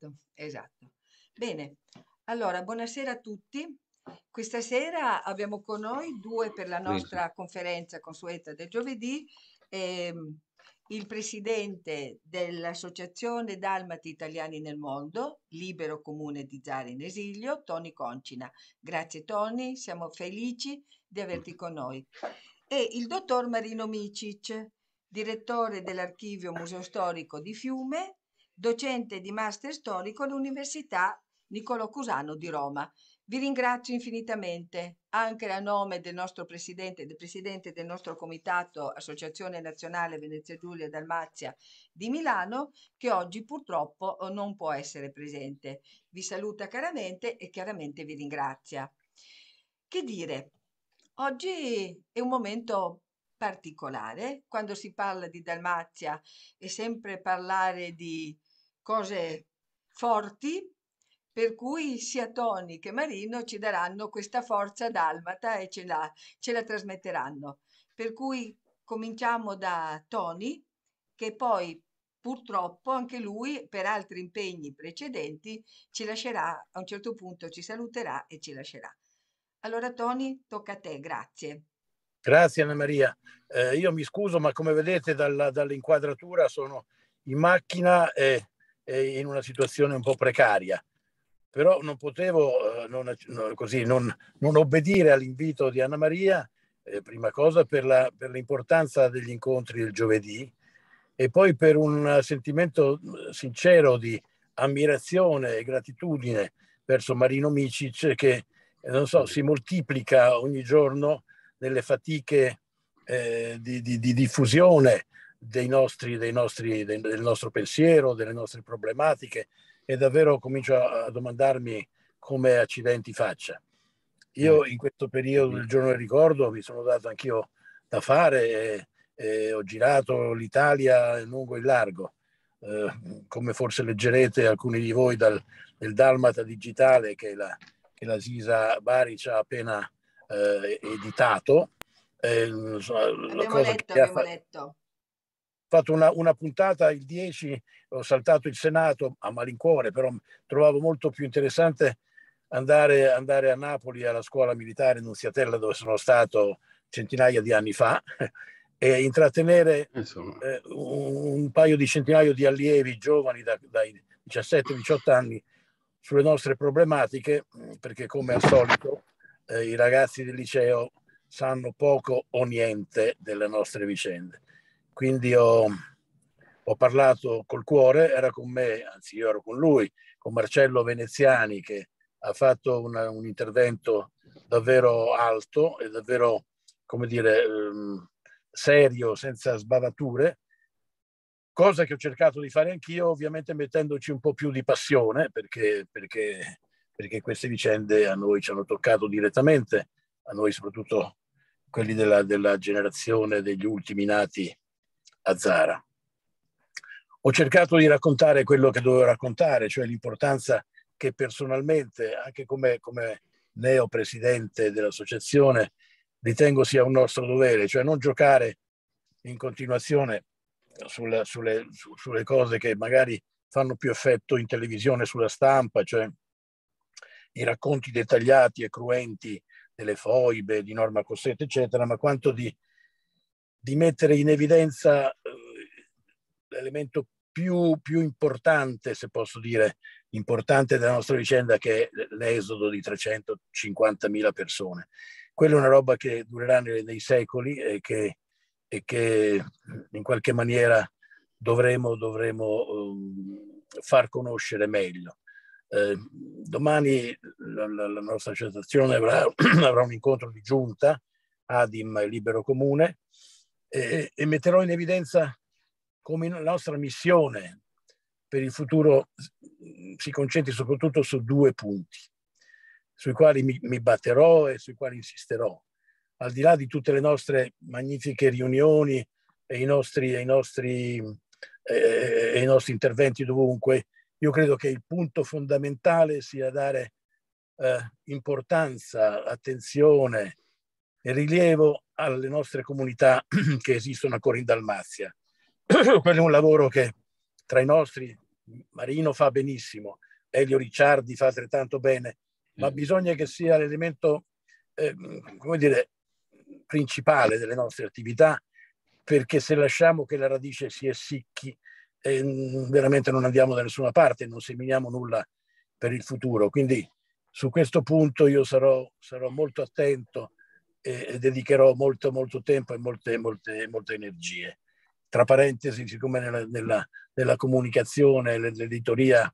Esatto, esatto. Bene, allora buonasera a tutti. Questa sera abbiamo con noi due per la nostra Quindi. conferenza consueta del giovedì. Eh, il presidente dell'Associazione Dalmati Italiani nel Mondo, Libero Comune di Zara in Esilio, Tony Concina. Grazie Tony, siamo felici di averti con noi. E il dottor Marino Micic, direttore dell'Archivio Museo Storico di Fiume docente di Master Storico all'Università Niccolò Cusano di Roma. Vi ringrazio infinitamente anche a nome del nostro presidente, del presidente del nostro comitato Associazione Nazionale Venezia Giulia Dalmazia di Milano, che oggi purtroppo eh, non può essere presente. Vi saluta caramente e chiaramente vi ringrazia. Che dire, oggi è un momento particolare, quando si parla di Dalmazia e sempre parlare di cose forti, per cui sia Toni che Marino ci daranno questa forza dalmata e ce la, ce la trasmetteranno. Per cui cominciamo da Toni, che poi purtroppo anche lui, per altri impegni precedenti, ci lascerà, a un certo punto ci saluterà e ci lascerà. Allora Toni, tocca a te, grazie. Grazie Anna Maria. Eh, io mi scuso, ma come vedete dalla, dall'inquadratura sono in macchina e in una situazione un po' precaria. Però non potevo eh, non, così, non, non obbedire all'invito di Anna Maria, eh, prima cosa per, la, per, l'importanza degli incontri del giovedì e poi per un sentimento eh, sincero di ammirazione e gratitudine verso Marino Micic che, eh, non so, si moltiplica ogni giorno nelle fatiche eh, di, di, di diffusione dei nostri, dei nostri, del nostro pensiero, delle nostre problematiche e davvero comincio a domandarmi come accidenti faccia. Io mm. in questo periodo del mm. giorno del ricordo mi sono dato anch'io da fare, e, e ho girato l'Italia lungo e largo, eh, come forse leggerete alcuni di voi dal, del Dalmata Digitale che la, che la Sisa Baric ha appena eh, editato. Eh, so, abbiamo letto, abbiamo fa... letto fatto una, una, puntata il 10, ho saltato il Senato a malincuore, però trovavo molto più interessante andare, andare a Napoli alla scuola militare Nunziatella dove sono stato centinaia di anni fa e intrattenere eh, un, un, paio di centinaio di allievi giovani da, dai 17-18 anni sulle nostre problematiche, perché come al solito eh, i ragazzi del liceo sanno poco o niente delle nostre vicende. Quindi ho, ho parlato col cuore, era con me, anzi io ero con lui, con Marcello Veneziani che ha fatto una, un intervento davvero alto e davvero, come dire, ehm, serio, senza sbavature, cosa che ho cercato di fare anch'io, ovviamente mettendoci un po' più di passione, perché, perché, perché queste vicende a noi ci hanno toccato direttamente, a noi soprattutto quelli della, della generazione degli ultimi nati a Zara. Ho cercato di raccontare quello che dovevo raccontare, cioè l'importanza che personalmente, anche come, come neo presidente dell'associazione, ritengo sia un nostro dovere, cioè non giocare in continuazione sulla, sulle, su, sulle cose che magari fanno più effetto in televisione, sulla stampa, cioè i racconti dettagliati e cruenti delle foibe di Norma Cossetti, eccetera, ma quanto di di mettere in evidenza eh, l'elemento più, più, importante, se posso dire, importante della nostra vicenda, che è l'esodo di 350.000 persone. Quella è una roba che durerà nei, nei secoli e che, e che, in qualche maniera dovremo, dovremo um, far conoscere meglio. Eh, domani la, la, la, nostra associazione avrà, avrà un incontro di giunta, Adim e Libero Comune, e, e metterò in evidenza come la nostra missione per il futuro mm, si concentri soprattutto su due punti sui quali mi, mi batterò e sui quali insisterò. Al di là di tutte le nostre magnifiche riunioni e i nostri, e i nostri, eh, e i nostri interventi dovunque, io credo che il punto fondamentale sia dare eh, importanza, attenzione e rilievo alle nostre comunità che esistono ancora in Dalmazia. Quello è un lavoro che tra i nostri Marino fa benissimo, Elio Ricciardi fa altrettanto bene, ma mm. bisogna che sia l'elemento eh, come dire, principale delle nostre attività, perché se lasciamo che la radice si essicchi, eh, veramente non andiamo da nessuna parte, non seminiamo nulla per il futuro. Quindi su questo punto io sarò, sarò molto attento eh, dedicherò molto, molto tempo e molte, molte, molte energie. Tra parentesi, siccome nella, nella, nella comunicazione, nell'editoria,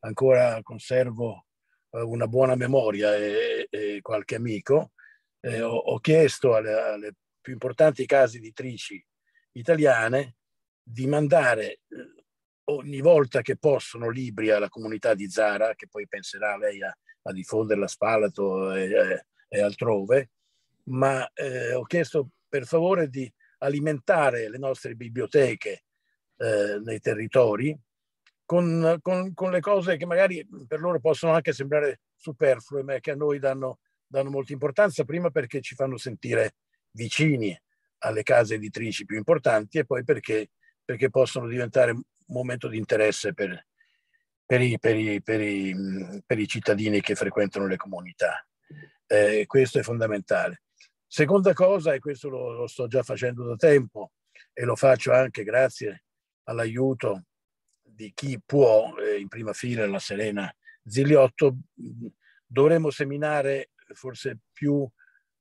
ancora conservo eh, una buona memoria e, e qualche amico, eh, ho, ho, chiesto alle, alle, più importanti case editrici italiane di mandare eh, ogni volta che possono libri alla comunità di Zara, che poi penserà lei a, a diffonderla a Spalato e, e, altrove, ma eh, ho chiesto per favore di alimentare le nostre biblioteche eh, nei territori con, con, con, le cose che magari per loro possono anche sembrare superflue, ma che a noi danno, danno molta importanza, prima perché ci fanno sentire vicini alle case editrici più importanti e poi perché, perché possono diventare un momento di interesse per, per, i, per, i, per i, i, cittadini che frequentano le comunità. Eh, questo è fondamentale. Seconda cosa, e questo lo, lo sto già facendo da tempo e lo faccio anche grazie all'aiuto di chi può, eh, in prima fila la Serena Ziliotto, dovremmo seminare forse più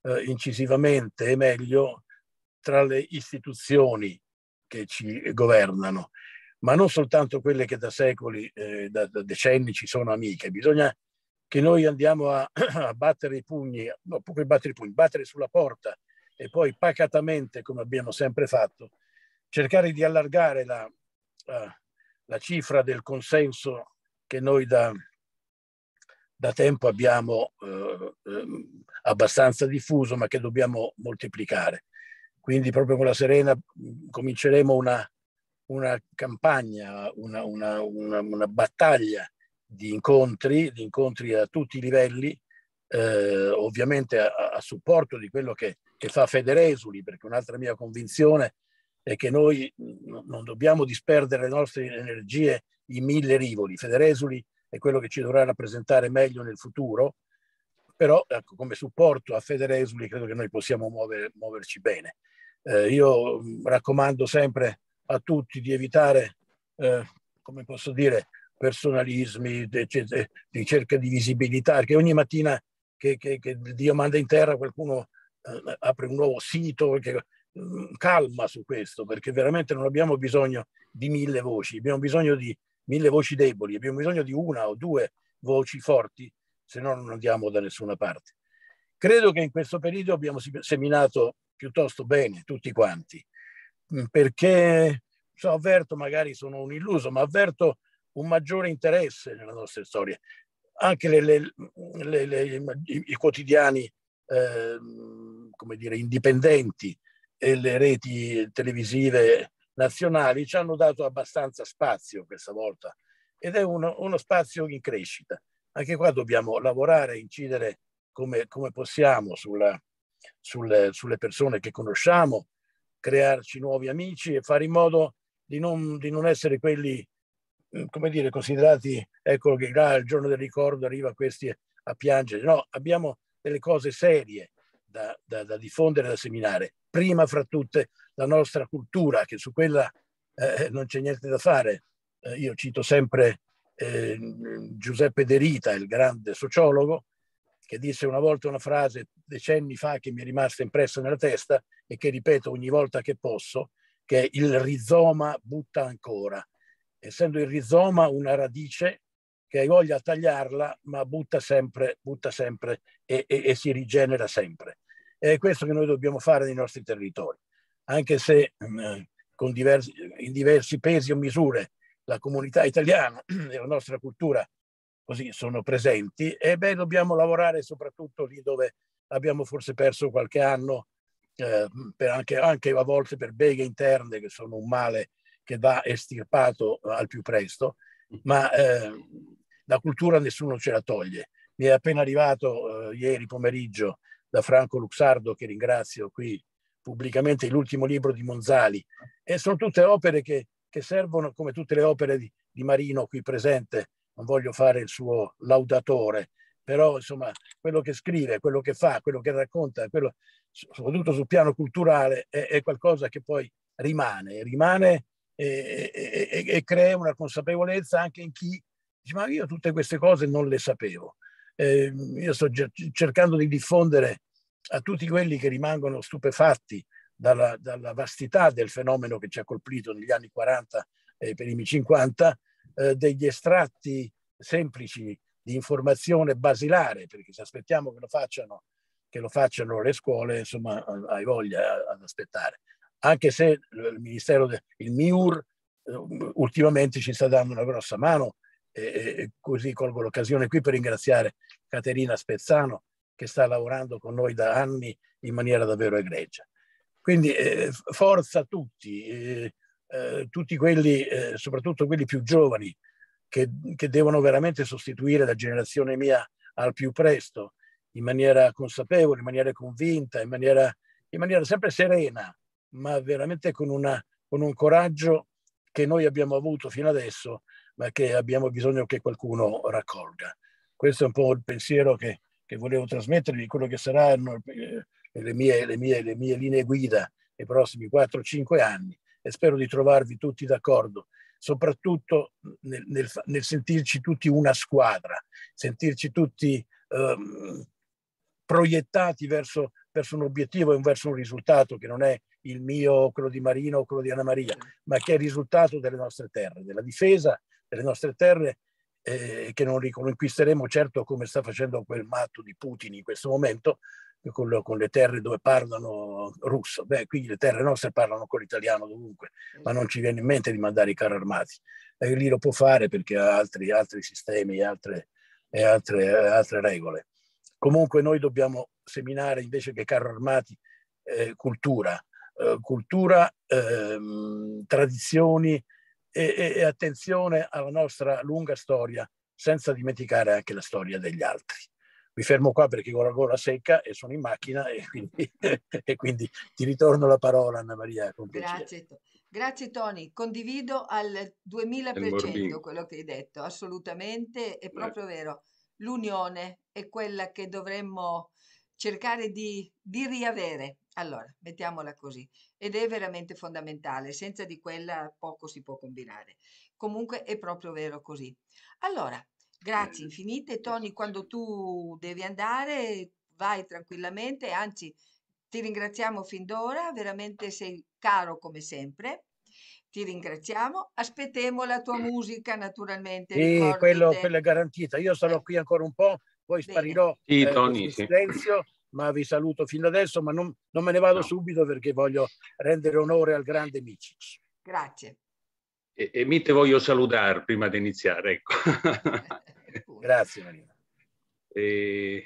eh, incisivamente e meglio tra le istituzioni che ci governano, ma non soltanto quelle che da secoli, eh, da, da, decenni ci sono amiche, bisogna che noi andiamo a, a battere i pugni, no, poi battere i pugni, battere sulla porta e poi pacatamente, come abbiamo sempre fatto, cercare di allargare la, la, la cifra del consenso che noi da, da tempo abbiamo eh, ehm, abbastanza diffuso, ma che dobbiamo moltiplicare. Quindi proprio con la Serena cominceremo una, una campagna, una, una, una battaglia di incontri, di incontri a tutti i livelli, eh, ovviamente a, a, supporto di quello che, che, fa Federesuli, perché un'altra mia convinzione è che noi n- non dobbiamo disperdere le nostre energie in mille rivoli. Federesuli è quello che ci dovrà rappresentare meglio nel futuro, però ecco, come supporto a Federesuli credo che noi possiamo muovere, muoverci bene. Eh, io raccomando sempre a tutti di evitare, eh, come posso dire, personalismi, ricerca di visibilità, perché ogni mattina che, che, che, Dio manda in terra qualcuno eh, apre un nuovo sito, che, mm, calma su questo, perché veramente non abbiamo bisogno di mille voci, abbiamo bisogno di mille voci deboli, abbiamo bisogno di una o due voci forti, se no non andiamo da nessuna parte. Credo che in questo periodo abbiamo seminato piuttosto bene tutti quanti, mm, perché so, avverto, magari sono un illuso, ma avverto un maggiore interesse nella nostra storia. Anche le, le, le, i, i, quotidiani, eh, come dire, indipendenti e le reti televisive nazionali ci hanno dato abbastanza spazio questa volta ed è uno, uno spazio in crescita. Anche qua dobbiamo lavorare, incidere come, come possiamo sulla, sulle, sulle, persone che conosciamo, crearci nuovi amici e fare in modo di non, di non essere quelli eh, come dire, considerati, ecco che là il giorno del ricordo arriva questi a piangere. No, abbiamo delle cose serie da, da, da diffondere, da seminare. Prima fra tutte la nostra cultura, che su quella eh, non c'è niente da fare. Eh, io cito sempre eh, Giuseppe Derita, il grande sociologo, che disse una volta una frase decenni fa che mi è rimasta impressa nella testa e che ripeto ogni volta che posso, che il rizoma butta ancora essendo il rizoma una radice che hai voglia di tagliarla, ma butta sempre, butta sempre e, e, e si rigenera sempre. E è questo che noi dobbiamo fare nei nostri territori, anche se mm, con diversi, in diversi pesi o misure la comunità italiana e la nostra cultura così sono presenti, e beh, dobbiamo lavorare soprattutto lì dove abbiamo forse perso qualche anno, eh, anche, anche, a volte per beghe interne che sono un male che va estirpato eh, al più presto, mm. ma eh, la cultura nessuno ce la toglie. Mi è appena arrivato eh, ieri pomeriggio da Franco Luxardo, che ringrazio qui pubblicamente, l'ultimo libro di Monzali. E sono tutte opere che, che servono, come tutte le opere di, di, Marino qui presente, non voglio fare il suo laudatore, però insomma quello che scrive, quello che fa, quello che racconta, quello, soprattutto sul piano culturale, è, è qualcosa che poi rimane, rimane e, e, e crea una consapevolezza anche in chi dice ma io tutte queste cose non le sapevo. Eh, io sto cercando di diffondere a tutti quelli che rimangono stupefatti dalla, dalla vastità del fenomeno che ci ha colpito negli anni 40 e eh, primi 50 eh, degli estratti semplici di informazione basilare, perché se aspettiamo che lo facciano, che lo facciano le scuole, insomma, hai voglia ad aspettare anche se il Ministero, de, il MIUR, eh, ultimamente ci sta dando una grossa mano e così colgo l'occasione qui per ringraziare Caterina Spezzano che sta lavorando con noi da anni in maniera davvero egregia. Quindi eh, forza a tutti, eh, eh, tutti quelli, eh, soprattutto quelli più giovani, che, che, devono veramente sostituire la generazione mia al più presto, in maniera consapevole, in maniera convinta, in maniera, in maniera sempre serena, ma veramente con, una, con un coraggio che noi abbiamo avuto fino adesso, ma che abbiamo bisogno che qualcuno raccolga. Questo è un po' il pensiero che, che volevo trasmettervi, quello che saranno eh, le mie, le mie, le mie linee guida nei prossimi 4-5 anni e spero di trovarvi tutti d'accordo, soprattutto nel, nel, nel, sentirci tutti una squadra, sentirci tutti um, proiettati verso, verso un obiettivo e verso un risultato che non è il mio, quello di Marino o quello di Anna Maria, ma che è il risultato delle nostre terre, della difesa delle nostre terre eh, che non riconquisteremo certo come sta facendo quel matto di Putin in questo momento, con, lo, con le terre dove parlano russo. Beh, quindi le terre nostre parlano con l'italiano dovunque, ma non ci viene in mente di mandare i carri armati. E lì lo può fare perché ha altri, altri sistemi altre, e altre, altre regole. Comunque noi dobbiamo seminare invece che carri armati eh, cultura, eh, cultura, ehm, tradizioni e, e attenzione alla nostra lunga storia, senza dimenticare anche la storia degli altri mi fermo qua perché ho la gola secca e sono in macchina e quindi, e quindi ti ritorno la parola Anna Maria. Grazie, grazie Tony, condivido al 2000% quello che hai detto, assolutamente, è proprio Beh. vero, l'unione è quella che dovremmo cercare di, di riavere. Allora, mettiamola così, ed è veramente fondamentale, senza di quella poco si può combinare. Comunque è proprio vero così. Allora, grazie infinite. Tony, quando tu devi andare, vai tranquillamente, anzi ti ringraziamo fin d'ora, veramente sei caro come sempre. Ti ringraziamo, aspettiamo la tua musica naturalmente. Sì, quello, quello, è garantito. Io sarò eh. qui ancora un po' poi sparirò sì, eh, Tony, sì. silenzio, ma vi saluto fin da adesso, ma non, non me ne vado no. subito perché voglio rendere onore al grande Micic. Grazie. E, e mi te voglio salutare prima di iniziare, ecco. Grazie Marina. E,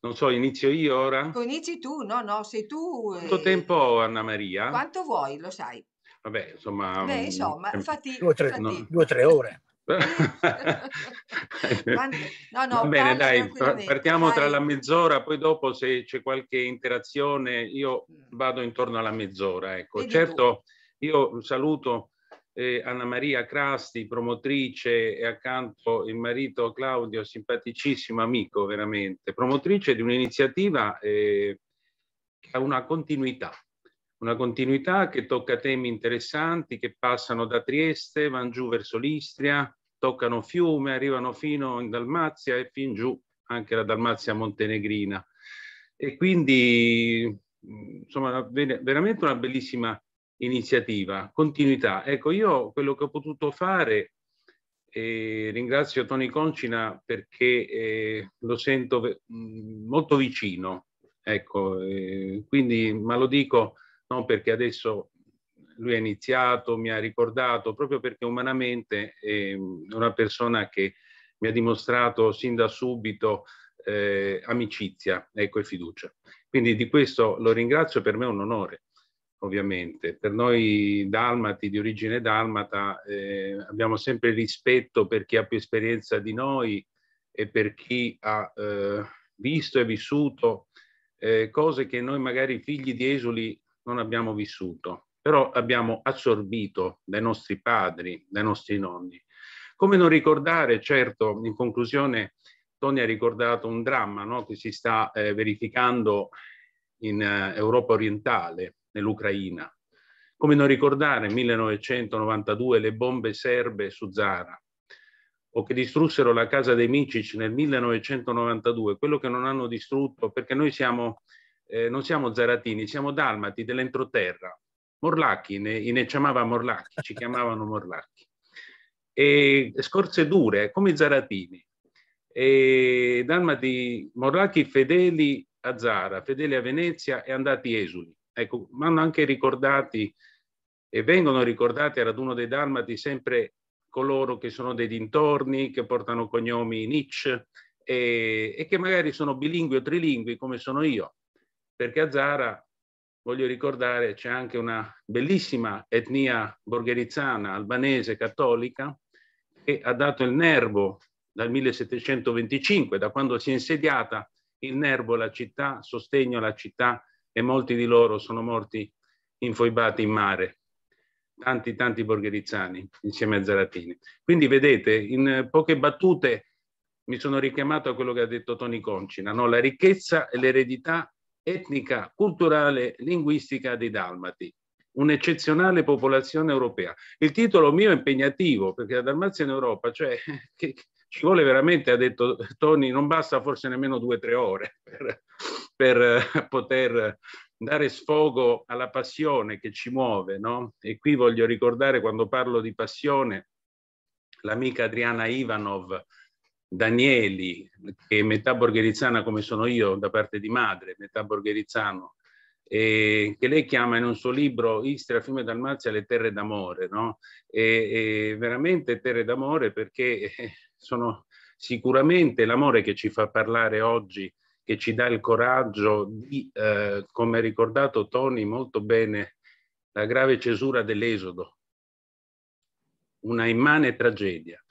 non so, inizio io ora? Ecco, inizi tu, no, no, sei tu. Quanto eh... tempo Anna Maria? Quanto vuoi, lo sai. Vabbè, insomma... Beh, mm, insomma, eh, fatti... Due o tre, no. tre ore. Eh. no, no, Va bene, dai, partiamo dai. tra la mezz'ora, poi dopo se c'è qualche interazione io mm. vado intorno alla mezz'ora. Ecco. Certo, tu. io saluto eh, Anna Maria Crasti, promotrice, e accanto il marito Claudio, simpaticissimo amico veramente, promotrice di un'iniziativa eh, che ha una continuità una continuità che tocca temi interessanti che passano da Trieste, van giù verso l'Istria, toccano fiume, arrivano fino in Dalmazia e fin giù anche la Dalmazia montenegrina. E quindi, mm, insomma, veramente una bellissima iniziativa, continuità. Ecco, io quello che ho potuto fare, eh, ringrazio Tony Concina perché eh, lo sento ve- mm, molto vicino, ecco, eh, quindi, ma lo dico non perché adesso lui ha iniziato, mi ha ricordato, proprio perché umanamente è ehm, una persona che mi ha dimostrato sin da subito eh, amicizia ecco, e fiducia. Quindi di questo lo ringrazio, per me è un onore, ovviamente. Per noi dalmati, di origine dalmata, eh, abbiamo sempre rispetto per chi ha più esperienza di noi e per chi ha eh, visto e vissuto eh, cose che noi magari figli di esuli non abbiamo vissuto però abbiamo assorbito dai nostri padri, dai nostri nonni. Come non ricordare, certo, in conclusione Tony ha ricordato un dramma no? che si sta eh, verificando in eh, Europa orientale, nell'Ucraina. Come non ricordare 1992 le bombe serbe su Zara o che distrussero la casa dei Micic nel 1992, quello che non hanno distrutto perché noi siamo, eh, non siamo zaratini, siamo dalmati dell'entroterra, Morlacchi, ne, ne chiamava Morlacchi, ci chiamavano Morlacchi. E scorze dure, come i Zaratini. E dalmati, Morlacchi fedeli a Zara, fedeli a Venezia e andati esuli. Ecco, vanno anche ricordati e vengono ricordati a raduno dei Dalmati sempre coloro che sono dei dintorni, che portano cognomi Nietzsche e, e che magari sono bilingui o trilingui come sono io, perché a Zara voglio ricordare c'è anche una bellissima etnia borgherizzana, albanese, cattolica, che ha dato il nervo dal 1725, da quando si è insediata il nervo, la città, sostegno alla città e molti di loro sono morti infoibati in mare. Tanti, tanti borgherizzani insieme a Zaratini. Quindi vedete, in poche battute mi sono richiamato a quello che ha detto Toni Concina, no? la ricchezza e l'eredità etnica, culturale, linguistica dei Dalmati, un'eccezionale popolazione europea. Il titolo mio è impegnativo perché la Dalmazia in Europa, cioè che, ci vuole veramente, ha detto Tony, non basta forse nemmeno due o tre ore per, per, eh, poter dare sfogo alla passione che ci muove. No? E qui voglio ricordare quando parlo di passione l'amica Adriana Ivanov Danieli, che è metà borgherizzana come sono io da parte di madre, metà borgherizzano, eh, che lei chiama in un suo libro Istria, Fiume Dalmazia, le terre d'amore, no? E, e veramente terre d'amore perché eh, sono sicuramente l'amore che ci fa parlare oggi, che ci dà il coraggio di, eh, come ha ricordato Tony molto bene, la grave cesura dell'esodo, una immane tragedia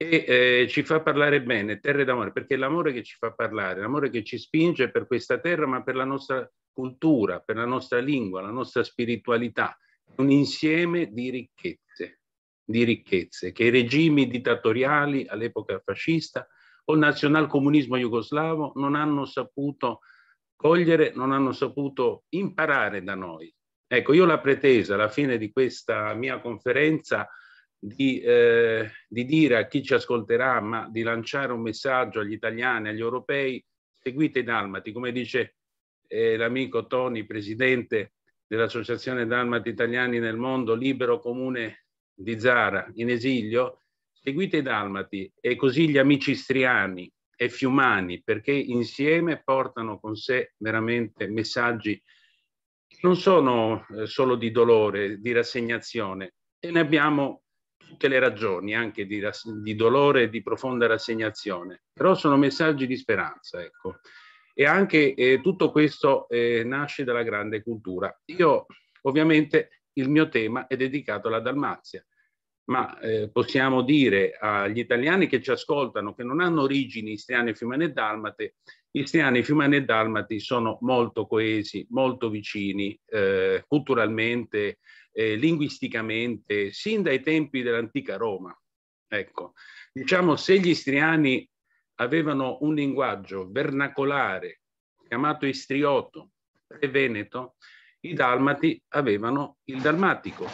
e eh, ci fa parlare bene, terre d'amore, perché è l'amore che ci fa parlare, l'amore che ci spinge per questa terra, ma per la nostra cultura, per la nostra lingua, la nostra spiritualità, un insieme di ricchezze, di ricchezze che i regimi dittatoriali all'epoca fascista o il nazionalcomunismo jugoslavo non hanno saputo cogliere, non hanno saputo imparare da noi. Ecco, io la pretesa alla fine di questa mia conferenza di, eh, di dire a chi ci ascolterà, ma di lanciare un messaggio agli italiani, agli europei, seguite i Dalmati, come dice eh, l'amico Tony, presidente dell'Associazione Dalmati Italiani nel Mondo, libero comune di Zara, in esilio, seguite i Dalmati e così gli amici istriani e fiumani, perché insieme portano con sé veramente messaggi che non sono eh, solo di dolore, di rassegnazione, e ne abbiamo tutte le ragioni, anche di, di dolore e di profonda rassegnazione, però sono messaggi di speranza, ecco. E anche eh, tutto questo eh, nasce dalla grande cultura. Io, ovviamente, il mio tema è dedicato alla Dalmazia, ma eh, possiamo dire agli italiani che ci ascoltano che non hanno origini istriane, fiumane e dalmate, istriani, fiumane e dalmati sono molto coesi, molto vicini eh, culturalmente, eh, linguisticamente, sin dai tempi dell'antica Roma. Ecco, diciamo se gli istriani avevano un linguaggio vernacolare chiamato istrioto e veneto, i dalmati avevano il dalmatico,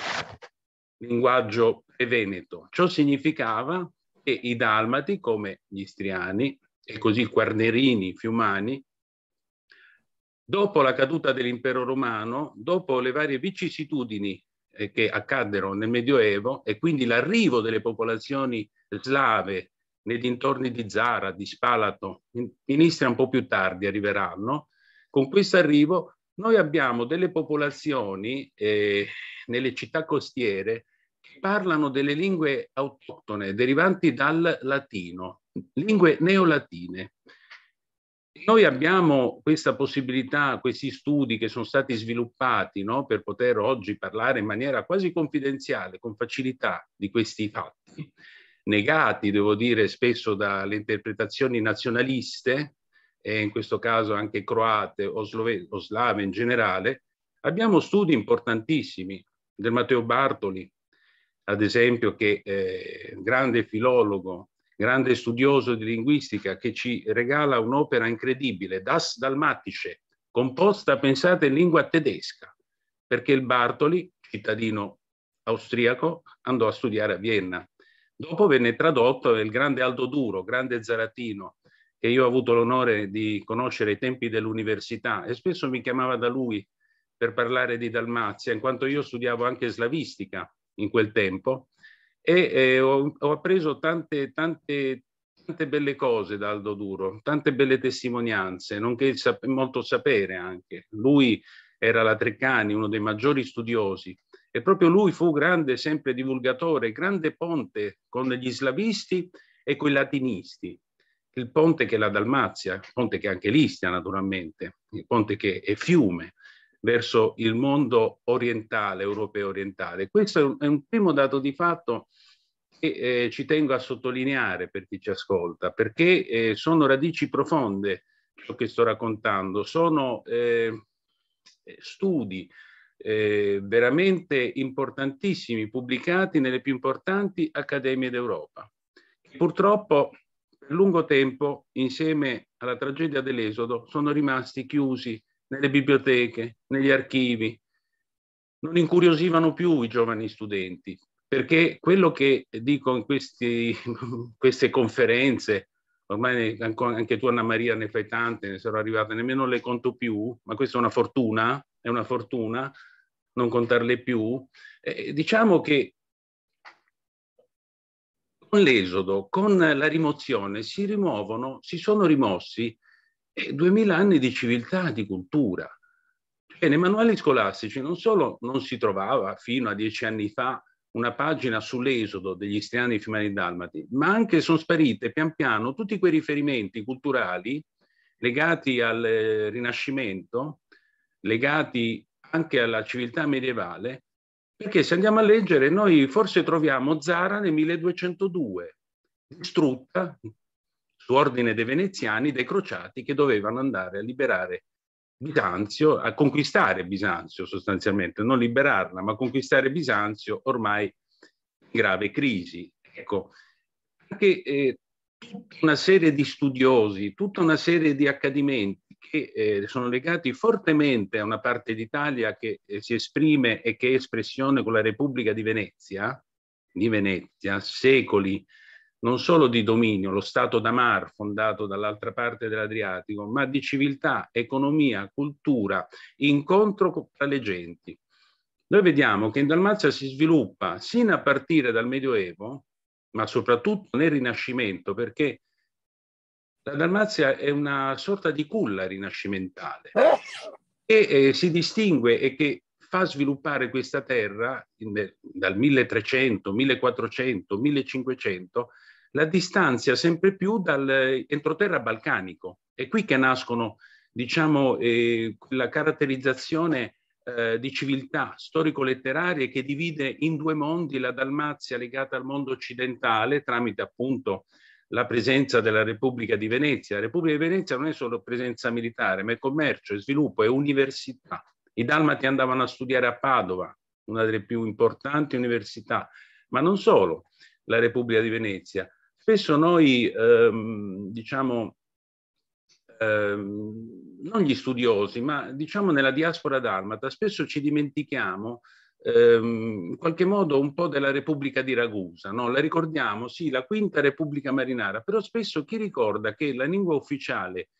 linguaggio e Veneto. Ciò significava che i dalmati, come gli istriani e così i quarnerini i fiumani, dopo la caduta dell'impero romano, dopo le varie vicissitudini eh, che accaddero nel Medioevo e quindi l'arrivo delle popolazioni slave nei dintorni di Zara, di Spalato, in, in Istria un po' più tardi arriveranno, con questo arrivo noi abbiamo delle popolazioni eh, nelle città costiere parlano delle lingue autoctone derivanti dal latino, lingue neolatine. Noi abbiamo questa possibilità, questi studi che sono stati sviluppati no, per poter oggi parlare in maniera quasi confidenziale, con facilità, di questi fatti, negati, devo dire, spesso dalle interpretazioni nazionaliste, e in questo caso anche croate o, slave in generale, abbiamo studi importantissimi del Matteo Bartoli, ad esempio, che è eh, grande filologo, grande studioso di linguistica, che ci regala un'opera incredibile, Das Dalmatische, composta, pensate, in lingua tedesca, perché il Bartoli, cittadino austriaco, andò a studiare a Vienna. Dopo venne tradotto il grande Aldo Duro, grande Zaratino, che io ho avuto l'onore di conoscere ai tempi dell'università e spesso mi chiamava da lui per parlare di Dalmazia, in quanto io studiavo anche slavistica in quel tempo e eh, ho, ho, appreso tante, tante, tante belle cose da Aldo Duro, tante belle testimonianze, nonché sap- molto sapere anche. Lui era la Treccani, uno dei maggiori studiosi, e proprio lui fu grande sempre divulgatore, grande ponte con gli slavisti e con i latinisti. Il ponte che è la Dalmazia, ponte che è anche l'Istia naturalmente, il ponte che è fiume, verso il mondo orientale, europeo orientale. Questo è un, è un primo dato di fatto che eh, ci tengo a sottolineare per chi ci ascolta, perché eh, sono radici profonde ciò che sto raccontando, sono eh, studi eh, veramente importantissimi pubblicati nelle più importanti accademie d'Europa. Purtroppo per lungo tempo, insieme alla tragedia dell'esodo, sono rimasti chiusi nelle biblioteche, negli archivi. Non incuriosivano più i giovani studenti, perché quello che dico in questi, queste conferenze, ormai anche tu Anna Maria ne fai tante, ne sono arrivate, nemmeno le conto più, ma questa è una fortuna, è una fortuna non contarle più. Eh, diciamo che con l'esodo, con la rimozione, si rimuovono, si sono rimossi duemila anni di civiltà, di cultura. Cioè, nei manuali scolastici non solo non si trovava fino a dieci anni fa una pagina sull'esodo degli istriani fiumani dalmati, ma anche sono sparite pian piano tutti quei riferimenti culturali legati al eh, Rinascimento, legati anche alla civiltà medievale, perché se andiamo a leggere noi forse troviamo Zara nel 1202, distrutta su ordine dei veneziani, dei crociati che dovevano andare a liberare Bisanzio, a conquistare Bisanzio sostanzialmente, non liberarla, ma conquistare Bisanzio ormai in grave crisi. Ecco, anche eh, tutta una serie di studiosi, tutta una serie di accadimenti che eh, sono legati fortemente a una parte d'Italia che eh, si esprime e che è espressione con la Repubblica di Venezia, di Venezia, secoli non solo di dominio, lo Stato d'Amar fondato dall'altra parte dell'Adriatico, ma di civiltà, economia, cultura, incontro tra le genti. Noi vediamo che in Dalmazia si sviluppa sino a partire dal Medioevo, ma soprattutto nel Rinascimento, perché la Dalmazia è una sorta di culla rinascimentale eh! che eh, si distingue e che fa sviluppare questa terra in, dal 1300, 1400, 1500 la distanzia sempre più dall'entroterra eh, balcanico. È qui che nascono, diciamo, eh, la caratterizzazione eh, di civiltà storico-letterarie che divide in due mondi la Dalmazia legata al mondo occidentale tramite appunto la presenza della Repubblica di Venezia. La Repubblica di Venezia non è solo presenza militare, ma è commercio, è sviluppo, è università. I dalmati andavano a studiare a Padova, una delle più importanti università, ma non solo la Repubblica di Venezia. Spesso noi, ehm, diciamo, ehm, non gli studiosi, ma diciamo nella diaspora dalmata spesso ci dimentichiamo ehm, in qualche modo un po' della Repubblica di Ragusa, no? la ricordiamo, sì, la quinta Repubblica Marinara, però spesso chi ricorda che la lingua ufficiale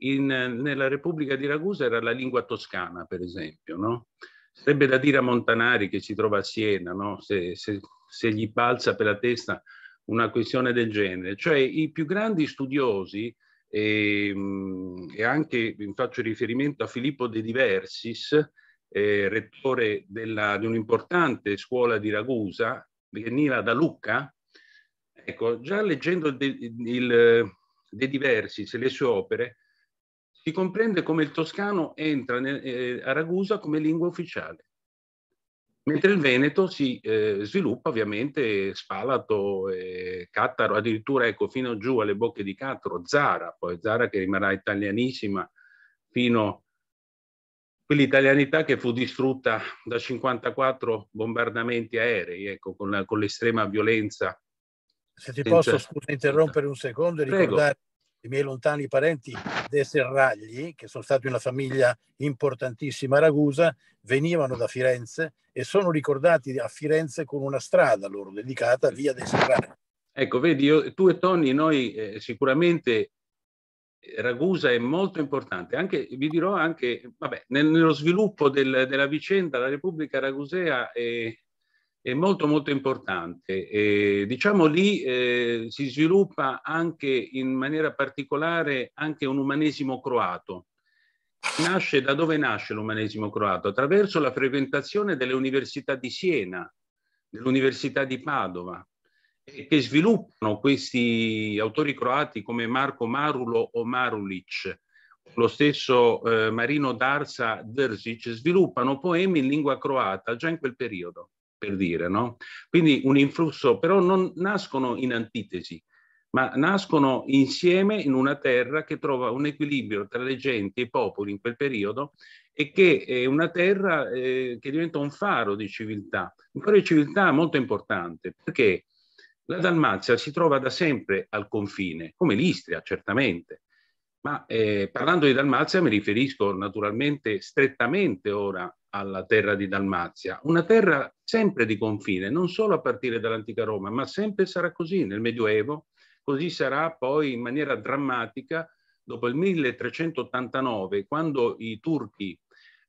in, nella Repubblica di Ragusa era la lingua toscana, per esempio, no? Sarebbe da dire a Montanari che si trova a Siena, no? se, se, se gli balza per la testa una questione del genere. Cioè i più grandi studiosi, e, ehm, e anche faccio riferimento a Filippo De Diversis, eh, rettore della, di un'importante scuola di Ragusa, veniva da Lucca, ecco, già leggendo De, il, De Diversis e le sue opere, si comprende come il toscano entra nel, eh, a Ragusa come lingua ufficiale mentre il Veneto si eh, sviluppa ovviamente Spalato, eh, Cattaro, addirittura ecco, fino giù alle bocche di Cattaro, Zara, poi Zara che rimarrà italianissima fino a quell'italianità che fu distrutta da 54 bombardamenti aerei, ecco, con, con l'estrema violenza. Se ti senza... posso, scusa, interrompere un secondo e ricordare i miei lontani parenti De Serragli, che sono stati una famiglia importantissima a Ragusa, venivano da Firenze e sono ricordati a Firenze con una strada loro dedicata, Via De Serragli. Ecco, vedi, io, tu e Tony, noi eh, sicuramente eh, Ragusa è molto importante, anche, vi dirò anche, vabbè, nel, nello sviluppo del, della vicenda la Repubblica Ragusea è, è molto molto importante. E, diciamo lì eh, si sviluppa anche in maniera particolare anche un umanesimo croato. Nasce da dove nasce l'umanesimo croato? Attraverso la frequentazione delle università di Siena, dell'Università di Padova, che sviluppano questi autori croati come Marco Marulo o Marulic, lo stesso eh, Marino Darsa Drzic, sviluppano poemi in lingua croata già in quel periodo per dire, no? Quindi un influsso, però non nascono in antitesi, ma nascono insieme in una terra che trova un equilibrio tra le genti e i popoli in quel periodo e che è una terra eh, che diventa un faro di civiltà, un faro di civiltà molto importante, perché la Dalmazia si trova da sempre al confine, come l'Istria certamente, ma eh, parlando di Dalmazia mi riferisco naturalmente strettamente ora alla terra di Dalmazia, una terra sempre di confine, non solo a partire dall'antica Roma, ma sempre sarà così nel Medioevo, così sarà poi in maniera drammatica dopo il 1389, quando i turchi,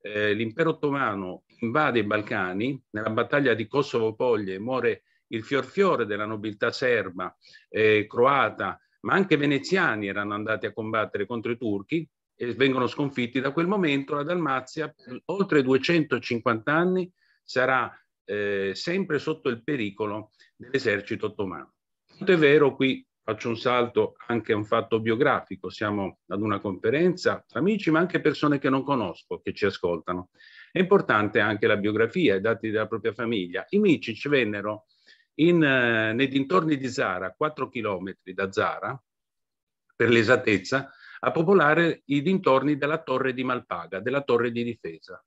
eh, l'impero ottomano, invade i Balcani, nella battaglia di Kosovo-Poglie muore il fiorfiore della nobiltà serba, eh, croata, ma anche veneziani erano andati a combattere contro i turchi e vengono sconfitti. Da quel momento la Dalmazia, per oltre 250 anni, sarà eh, sempre sotto il pericolo dell'esercito ottomano. Tutto è vero, qui faccio un salto anche a un fatto biografico, siamo ad una conferenza tra amici, ma anche persone che non conosco, che ci ascoltano. È importante anche la biografia, i dati della propria famiglia. I Micic vennero in, eh, nei dintorni di Zara, 4 km da Zara, per l'esattezza, a popolare i dintorni della torre di Malpaga, della torre di difesa.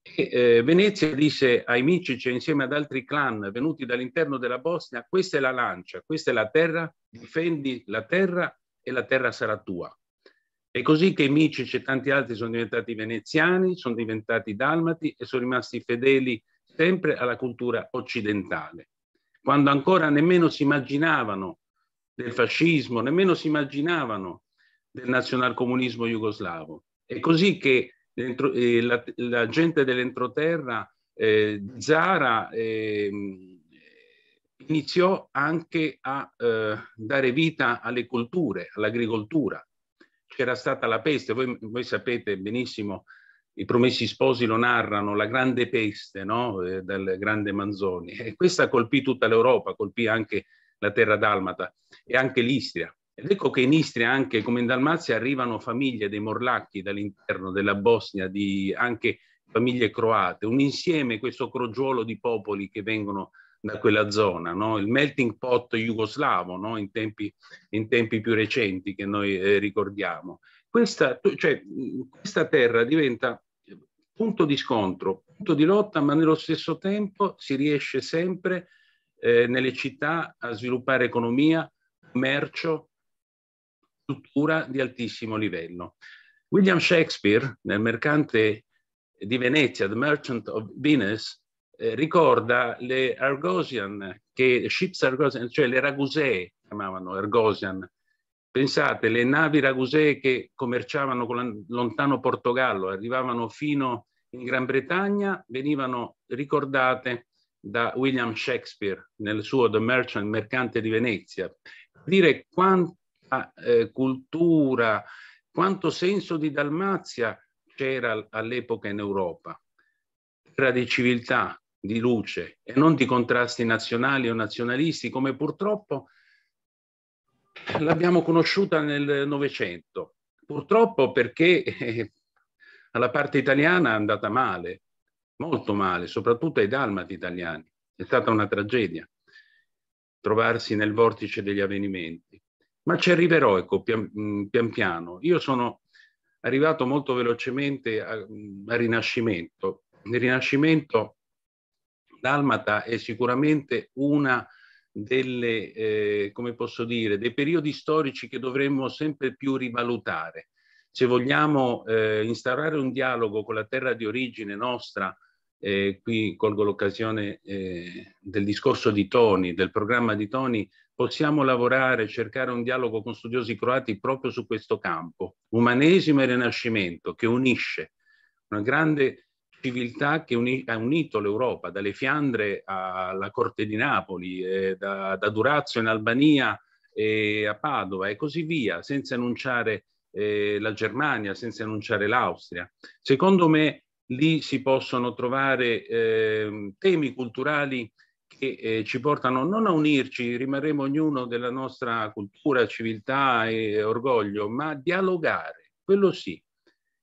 E, eh, Venezia disse ai Micice insieme ad altri clan venuti dall'interno della Bosnia, questa è la lancia, questa è la terra, difendi la terra e la terra sarà tua. È così che i Micice e tanti altri sono diventati veneziani, sono diventati dalmati e sono rimasti fedeli sempre alla cultura occidentale quando ancora nemmeno si immaginavano del fascismo, nemmeno si immaginavano del nazionalcomunismo jugoslavo. È così che dentro, eh, la, la, gente dell'entroterra eh, Zara eh, iniziò anche a eh, dare vita alle colture, all'agricoltura. C'era stata la peste, voi, voi sapete benissimo i Promessi Sposi lo narrano, la grande peste no? eh, del grande Manzoni. E questa colpì tutta l'Europa, colpì anche la terra dalmata e anche l'Istria. Ed ecco che in Istria, anche come in Dalmazia, arrivano famiglie dei morlacchi dall'interno della Bosnia, di anche famiglie croate, un insieme, questo crogiolo di popoli che vengono da quella zona, no? il melting pot jugoslavo no? in, tempi, in, tempi, più recenti che noi eh, ricordiamo. Questa, cioè, questa terra diventa punto di scontro, punto di lotta, ma nello stesso tempo si riesce sempre eh, nelle città a sviluppare economia, commercio, cultura di altissimo livello. William Shakespeare, nel mercante di Venezia, The Merchant of Venice, eh, ricorda le Argosian, che, ships Argosian, cioè le ragusee, chiamavano Argosian, Pensate, le navi ragusee che commerciavano con lontano Portogallo, arrivavano fino in Gran Bretagna, venivano ricordate da William Shakespeare nel suo The Merchant, Mercante di Venezia. Dire quanta eh, cultura, quanto senso di Dalmazia c'era all'epoca in Europa. Era di civiltà, di luce e non di contrasti nazionali o nazionalisti, come purtroppo l'abbiamo conosciuta nel Novecento, purtroppo perché eh, alla parte italiana è andata male, molto male, soprattutto ai dalmati italiani. È stata una tragedia trovarsi nel vortice degli avvenimenti. Ma ci arriverò, ecco, pian, mm, pian piano. Io sono arrivato molto velocemente mm, al Rinascimento. Il Rinascimento dalmata è sicuramente una delle, eh, come posso dire, dei periodi storici che dovremmo sempre più rivalutare. Se vogliamo eh, instaurare un dialogo con la terra di origine nostra, eh, qui colgo l'occasione eh, del discorso di Toni, del programma di Toni, possiamo lavorare, cercare un dialogo con studiosi croati proprio su questo campo, umanesimo e rinascimento, che unisce una grande civiltà che uni, ha unito l'Europa, dalle Fiandre alla Corte di Napoli, eh, da, da, Durazzo in Albania eh, a Padova e così via, senza annunciare eh, la Germania, senza annunciare l'Austria. Secondo me lì si possono trovare ehm, temi culturali che eh, ci portano non a unirci, rimarremo ognuno della nostra cultura, civiltà e orgoglio, ma a dialogare, quello sì,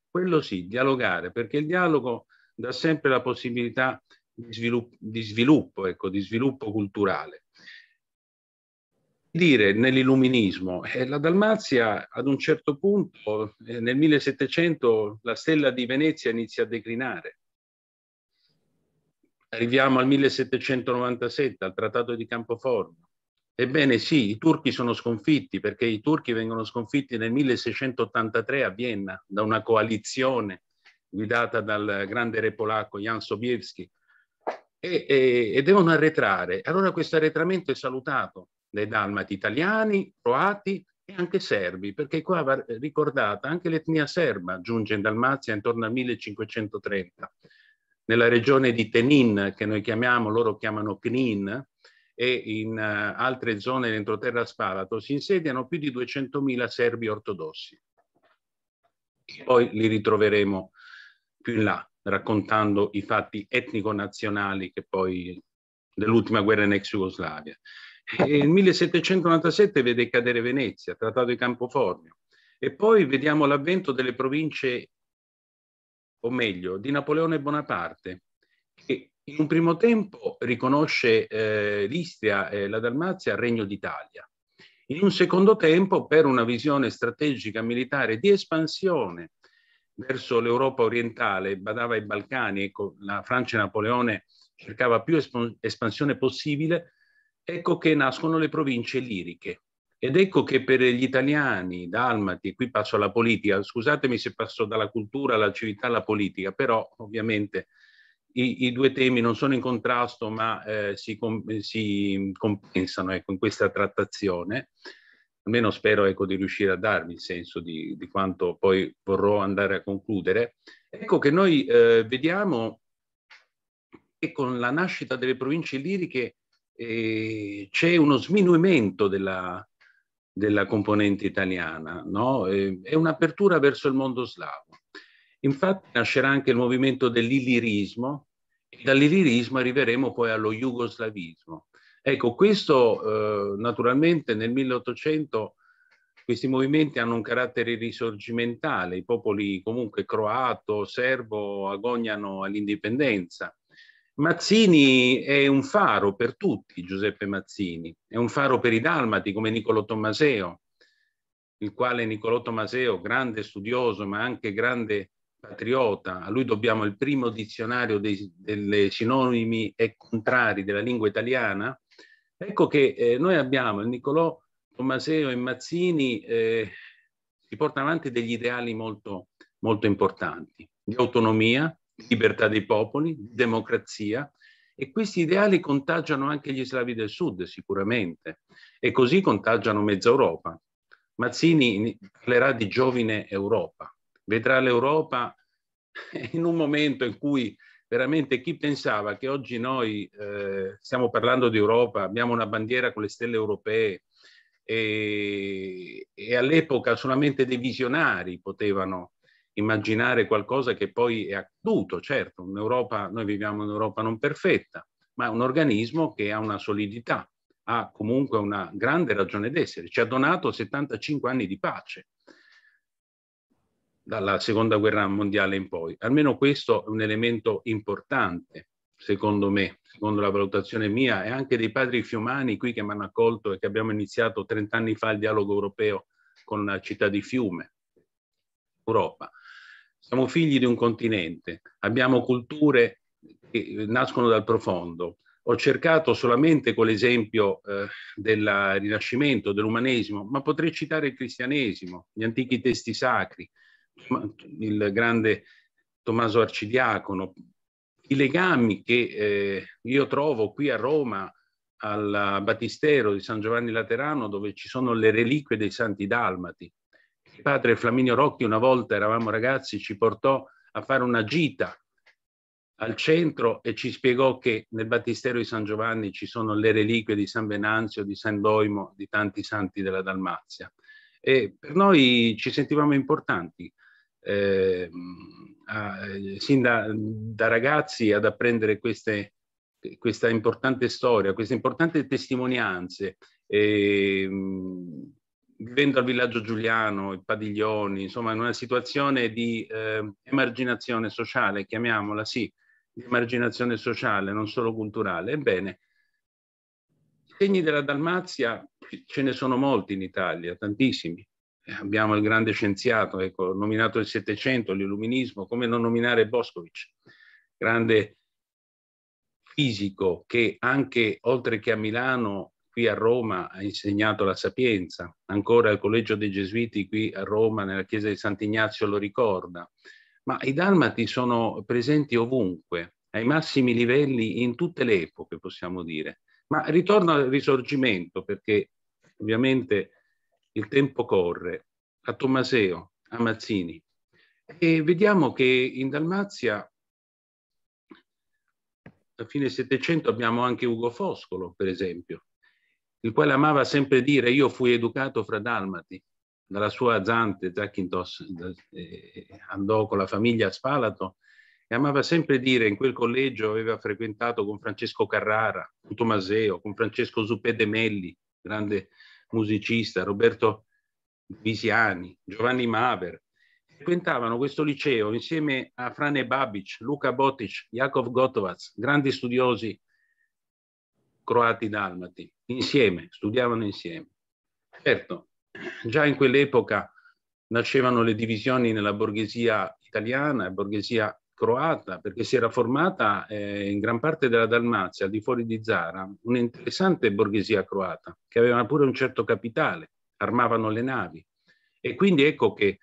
quello sì, dialogare, perché il dialogo da sempre la possibilità di sviluppo, di sviluppo, ecco, di sviluppo culturale. Dire nell'illuminismo, eh, la Dalmazia ad un certo punto, eh, nel 1700, la stella di Venezia inizia a declinare. Arriviamo al 1797, al Trattato di Campoforno. Ebbene sì, i turchi sono sconfitti perché i turchi vengono sconfitti nel 1683 a Vienna da una coalizione guidata dal grande re polacco Jan Sobieski, e, e, e devono arretrare. Allora questo arretramento è salutato dai dalmati italiani, croati e anche serbi, perché qua va ricordata anche l'etnia serba giunge in Dalmazia intorno al 1530, nella regione di Tenin, che noi chiamiamo, loro chiamano Knin, e in uh, altre zone dell'entroterra spalato si insediano più di 200.000 serbi ortodossi. Poi li ritroveremo più in là, raccontando i fatti etnico-nazionali che poi dell'ultima guerra in ex Jugoslavia. E il 1797 vede cadere Venezia, Trattato di Campoformio, e poi vediamo l'avvento delle province, o meglio, di Napoleone Bonaparte, che in un primo tempo riconosce eh, l'Istria e la Dalmazia al Regno d'Italia. In un secondo tempo, per una visione strategica militare di espansione verso l'Europa orientale, badava ai Balcani, ecco, la Francia e Napoleone cercava più espansione possibile, ecco che nascono le province liriche. Ed ecco che per gli italiani, dalmati, qui passo alla politica, scusatemi se passo dalla cultura alla civiltà alla politica, però ovviamente i, i due temi non sono in contrasto ma eh, si, com si, compensano ecco, in questa trattazione almeno spero ecco, di riuscire a darvi il senso di, di, quanto poi vorrò andare a concludere, ecco che noi eh, vediamo che con la nascita delle province liriche eh, c'è uno sminuimento della, della componente italiana, no? eh, è un'apertura verso il mondo slavo. Infatti nascerà anche il movimento dell'illirismo e dall'illirismo arriveremo poi allo jugoslavismo. Ecco, questo eh, naturalmente nel 1800 questi movimenti hanno un carattere risorgimentale, i popoli comunque croato, serbo agognano all'indipendenza. Mazzini è un faro per tutti, Giuseppe Mazzini, è un faro per i dalmati come Niccolò Tommaseo, il quale Niccolò Tommaseo, grande studioso ma anche grande patriota, a lui dobbiamo il primo dizionario dei, delle sinonimi e contrari della lingua italiana, Ecco che eh, noi abbiamo il Niccolò Tommaseo e Mazzini eh, si portano avanti degli ideali molto, molto importanti di autonomia, di libertà dei popoli, di democrazia e questi ideali contagiano anche gli slavi del sud sicuramente e così contagiano mezza Europa. Mazzini parlerà di giovine Europa, vedrà l'Europa in un momento in cui veramente chi pensava che oggi noi eh, stiamo parlando di Europa, abbiamo una bandiera con le stelle europee e, e all'epoca solamente dei visionari potevano immaginare qualcosa che poi è accaduto, certo, un'Europa, noi viviamo in un'Europa non perfetta, ma è un organismo che ha una solidità, ha comunque una grande ragione d'essere, ci ha donato 75 anni di pace dalla seconda guerra mondiale in poi. Almeno questo è un elemento importante, secondo me, secondo la valutazione mia e anche dei padri fiumani qui che mi hanno accolto e che abbiamo iniziato 30 anni fa il dialogo europeo con la città di Fiume, Europa. Siamo figli di un continente, abbiamo culture che nascono dal profondo. Ho cercato solamente con l'esempio eh, del Rinascimento, dell'umanesimo, ma potrei citare il cristianesimo, gli antichi testi sacri, il grande Tommaso Arcidiacono, i legami che eh, io trovo qui a Roma al Battistero di San Giovanni Laterano dove ci sono le reliquie dei Santi Dalmati. Il padre Flaminio Rocchi una volta, eravamo ragazzi, ci portò a fare una gita al centro e ci spiegò che nel Battistero di San Giovanni ci sono le reliquie di San Venanzio, di San Doimo, di tanti santi della Dalmazia. E per noi ci sentivamo importanti Ehm, eh, a, sin da, da, ragazzi ad apprendere queste, questa importante storia, queste importanti testimonianze. Eh, vivendo al villaggio Giuliano, i padiglioni, insomma in una situazione di eh, emarginazione sociale, chiamiamola sì, di emarginazione sociale, non solo culturale. Ebbene, segni della Dalmazia ce ne sono molti in Italia, tantissimi. Eh, abbiamo il grande scienziato, ecco, nominato il Settecento, l'illuminismo, come non nominare Boscovic, grande fisico che anche oltre che a Milano, qui a Roma, ha insegnato la sapienza, ancora il Collegio dei Gesuiti qui a Roma, nella chiesa di Sant'Ignazio lo ricorda, ma i dalmati sono presenti ovunque, ai massimi livelli in tutte le epoche, possiamo dire. Ma ritorno al risorgimento, perché ovviamente il tempo corre, a Tommaseo, a Mazzini. E vediamo che in Dalmazia a fine Settecento abbiamo anche Ugo Foscolo, per esempio, il quale amava sempre dire io fui educato fra Dalmati, dalla sua Zante, Zachintos, eh, andò con la famiglia a Spalato e amava sempre dire in quel collegio aveva frequentato con Francesco Carrara, con Tomaseo, con Francesco Zuppè de Melli, grande musicista, Roberto Visiani, Giovanni Maver, frequentavano questo liceo insieme a Frane Babic, Luca Botic, Jakov Gotovac, grandi studiosi croati dalmati, insieme, studiavano insieme. Certo, già in quell'epoca nascevano le divisioni nella borghesia italiana e borghesia croata, perché si era formata eh, in gran parte della Dalmazia, al di fuori di Zara, un'interessante borghesia croata, che aveva pure un certo capitale, armavano le navi. E quindi ecco che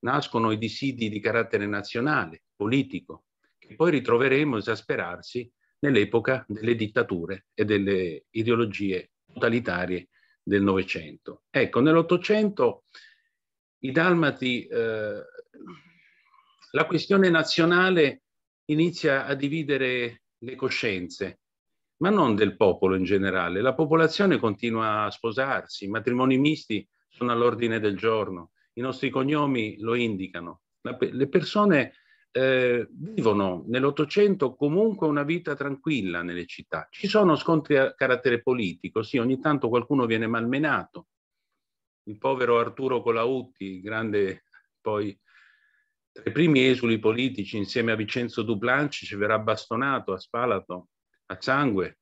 nascono i dissidi di carattere nazionale, politico, che poi ritroveremo esasperarsi nell'epoca delle dittature e delle ideologie totalitarie del Novecento. Ecco, nell'Ottocento i Dalmati eh, la questione nazionale inizia a dividere le coscienze, ma non del popolo in generale. La popolazione continua a sposarsi, i matrimoni misti sono all'ordine del giorno, i nostri cognomi lo indicano. le persone eh, vivono nell'Ottocento comunque una vita tranquilla nelle città. Ci sono scontri a carattere politico, sì, ogni tanto qualcuno viene malmenato. Il povero Arturo Colautti, grande poi tra i primi esuli politici, insieme a Vincenzo Duplanci, ci verrà bastonato a spalato, a sangue,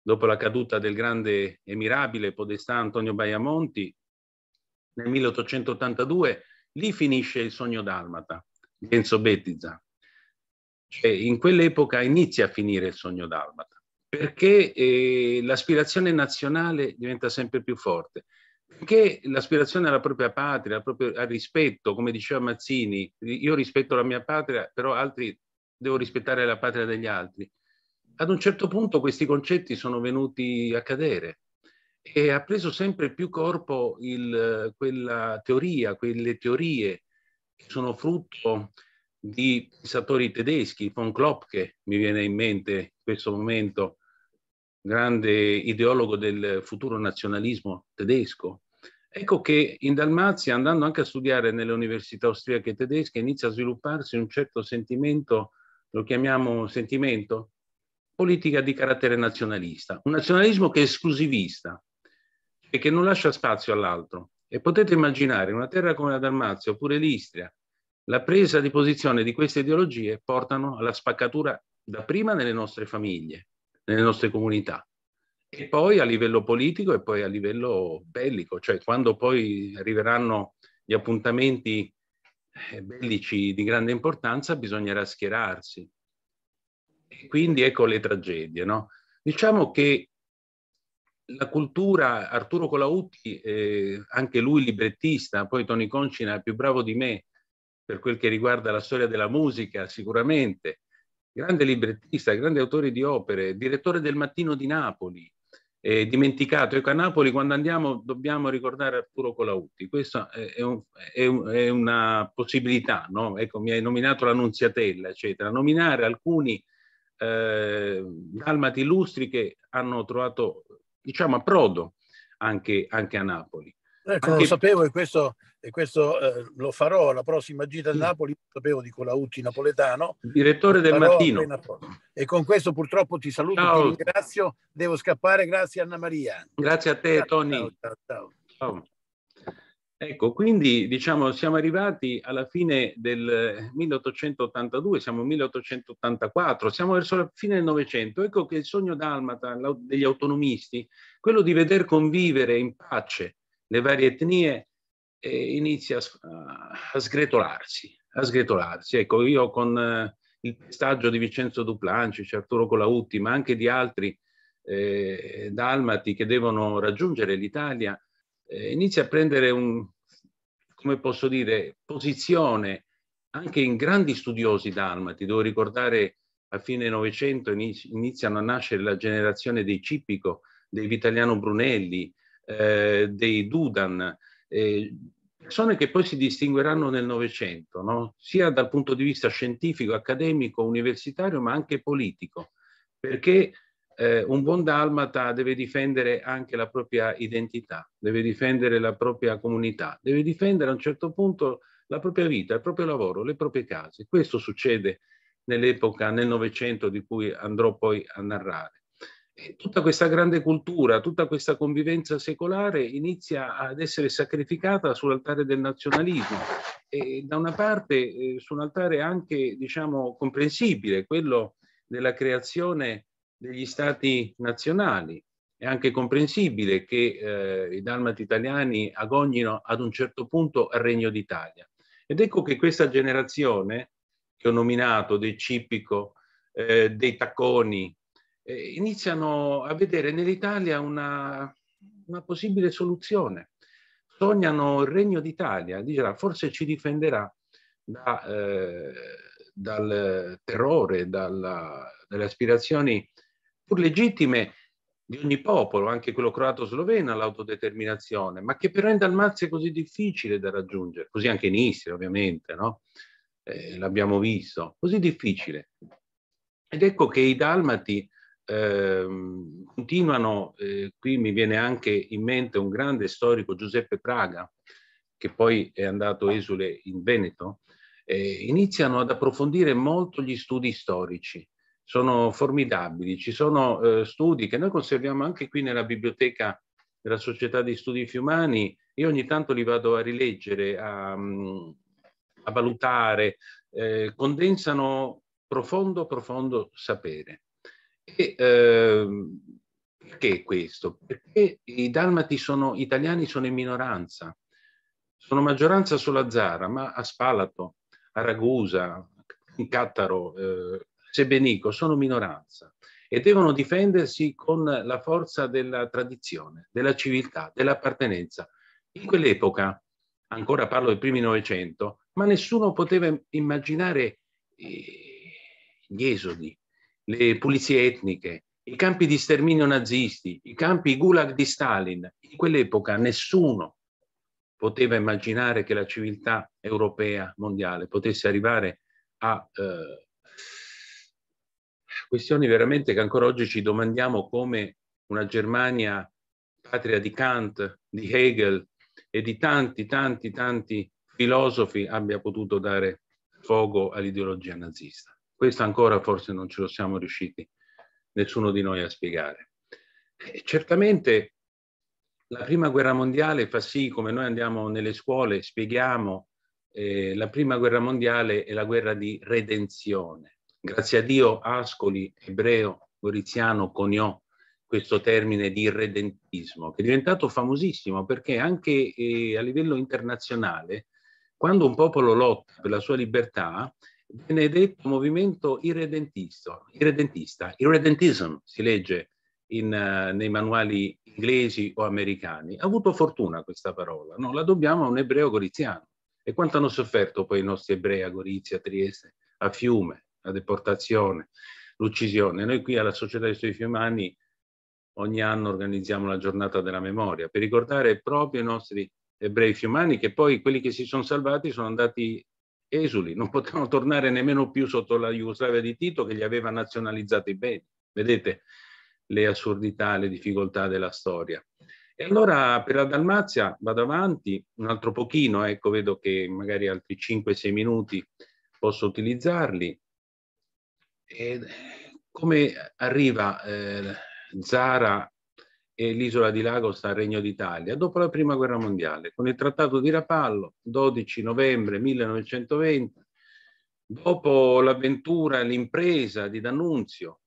dopo la caduta del grande e mirabile podestà Antonio Baiamonti nel 1882, lì finisce il sogno dalmata di Enzo Bettiza. Cioè, in quell'epoca inizia a finire il sogno dalmata, perché eh, l'aspirazione nazionale diventa sempre più forte. Perché l'aspirazione alla propria patria, al, proprio, al rispetto, come diceva Mazzini, io rispetto la mia patria, però altri devo rispettare la patria degli altri. Ad un certo punto questi concetti sono venuti a cadere e ha preso sempre più corpo il, quella teoria, quelle teorie che sono frutto di pensatori tedeschi, von Klopke mi viene in mente in questo momento, grande ideologo del futuro nazionalismo tedesco. Ecco che in Dalmazia, andando anche a studiare nelle università austriache e tedesche, inizia a svilupparsi un certo sentimento, lo chiamiamo sentimento, politica di carattere nazionalista, un nazionalismo che è esclusivista e che non lascia spazio all'altro. E potete immaginare una terra come la Dalmazia oppure l'Istria, la presa di posizione di queste ideologie portano alla spaccatura dapprima nelle nostre famiglie, nelle nostre comunità. E poi a livello politico e poi a livello bellico, cioè quando poi arriveranno gli appuntamenti eh, bellici di grande importanza bisognerà schierarsi. E quindi ecco le tragedie, no? Diciamo che la cultura, Arturo Colautti, eh, anche lui librettista, poi Tony Concina è più bravo di me per quel che riguarda la storia della musica, sicuramente, grande librettista, grande autore di opere, direttore del Mattino di Napoli, eh, dimenticato. Ecco, a Napoli quando andiamo dobbiamo ricordare Arturo Colautti, questa è, un, è, un, è una possibilità, no? Ecco, mi hai nominato l'Annunziatella, eccetera. Nominare alcuni eh, dalmati illustri che hanno trovato, diciamo, approdo anche, anche a Napoli. Ecco, eh, non lo sapevo e questo, e questo eh, lo farò alla prossima gita a Napoli, lo sapevo di Colautti napoletano. Direttore del mattino. E con questo purtroppo ti saluto, ciao. ti ringrazio, devo scappare, grazie Anna Maria. Grazie a te ciao, Tony. Ciao, ciao, ciao. Ecco, quindi diciamo siamo arrivati alla fine del 1882, eh, siamo 1884, siamo verso la fine del Novecento. Ecco che il sogno dalmata degli autonomisti, quello di veder convivere in pace le varie etnie eh, inizia a, a, sgretolarsi, a sgretolarsi. Ecco, io con eh, il pestaggio di Vincenzo Duplanci, Arturo Colautti, ma anche di altri eh, dalmati che devono raggiungere l'Italia, eh, inizia a prendere un, come posso dire, posizione anche in grandi studiosi dalmati. Devo ricordare a fine Novecento iniziano a nascere la generazione dei Cipico, dei Vitaliano Brunelli, eh, dei Dudan, eh, persone che poi si distingueranno nel Novecento, no? sia dal punto di vista scientifico, accademico, universitario, ma anche politico, perché eh, un buon dalmata deve difendere anche la propria identità, deve difendere la propria comunità, deve difendere a un certo punto la propria vita, il proprio lavoro, le proprie case. Questo succede nell'epoca, nel Novecento di cui andrò poi a narrare. Eh, tutta questa grande cultura, tutta questa convivenza secolare inizia ad essere sacrificata sull'altare del nazionalismo. E da una parte eh, su un altare anche diciamo, comprensibile, quello della creazione degli stati nazionali. È anche comprensibile che eh, i dalmati italiani agognino ad un certo punto al Regno d'Italia. Ed ecco che questa generazione, che ho nominato, dei Cipico, eh, dei Tacconi, eh, iniziano a vedere nell'Italia una, una possibile soluzione. Sognano il regno d'Italia, dirà forse ci difenderà da, eh, dal terrore, dalla, dalle aspirazioni pur legittime di ogni popolo, anche quello croato-sloveno, all'autodeterminazione, ma che però in Dalmazia è così difficile da raggiungere, così anche in Istria ovviamente, no? eh, l'abbiamo visto, così difficile. Ed ecco che i dalmati ehm, continuano, eh, qui mi viene anche in mente un grande storico Giuseppe Praga, che poi è andato esule in Veneto, eh, iniziano ad approfondire molto gli studi storici. Sono formidabili, ci sono eh, studi che noi conserviamo anche qui nella biblioteca della Società di Studi Fiumani, io ogni tanto li vado a rileggere, a, a valutare, eh, condensano profondo, profondo sapere. E, ehm, perché questo? Perché i dalmati sono, italiani sono in minoranza, sono maggioranza sulla Zara, ma a Spalato, a Ragusa, in Cattaro, eh, Sebenico, sono minoranza e devono difendersi con la forza della tradizione, della civiltà, dell'appartenenza. In quell'epoca, ancora parlo dei primi Novecento, ma nessuno poteva immaginare eh, gli esodi, le pulizie etniche, i campi di sterminio nazisti, i campi gulag di Stalin. In quell'epoca nessuno poteva immaginare che la civiltà europea mondiale potesse arrivare a eh, questioni veramente che ancora oggi ci domandiamo come una Germania patria di Kant, di Hegel e di tanti, tanti, tanti filosofi abbia potuto dare sfogo all'ideologia nazista. Questo ancora forse non ce lo siamo riusciti, nessuno di noi, a spiegare. E eh, certamente la prima guerra mondiale fa sì, come noi andiamo nelle scuole, spieghiamo, eh, la prima guerra mondiale è la guerra di redenzione. Grazie a Dio Ascoli, ebreo, goriziano, coniò questo termine di redentismo, che è diventato famosissimo perché anche eh, a livello internazionale, quando un popolo lotta per la sua libertà, viene detto movimento irredentista, irredentista irredentism si legge in, uh, nei manuali inglesi o americani. Ha avuto fortuna questa parola, no? la dobbiamo a un ebreo goriziano. E quanto hanno sofferto poi i nostri ebrei a Gorizia, a Trieste, a Fiume, la deportazione, l'uccisione. Noi qui alla Società dei Suoi Fiumani ogni anno organizziamo la giornata della memoria per ricordare proprio i nostri ebrei fiumani che poi quelli che si sono salvati sono andati esuli, non potevano tornare nemmeno più sotto la Jugoslavia di Tito che gli aveva nazionalizzato i beni. Vedete le assurdità, le difficoltà della storia. E allora per la Dalmazia vado avanti un altro pochino, ecco vedo che magari altri 5-6 minuti posso utilizzarli. E eh, come arriva eh, Zara e l'isola di Lagos al Regno d'Italia dopo la Prima Guerra Mondiale, con il Trattato di Rapallo, 12 novembre 1920, dopo l'avventura, l'impresa di D'Annunzio,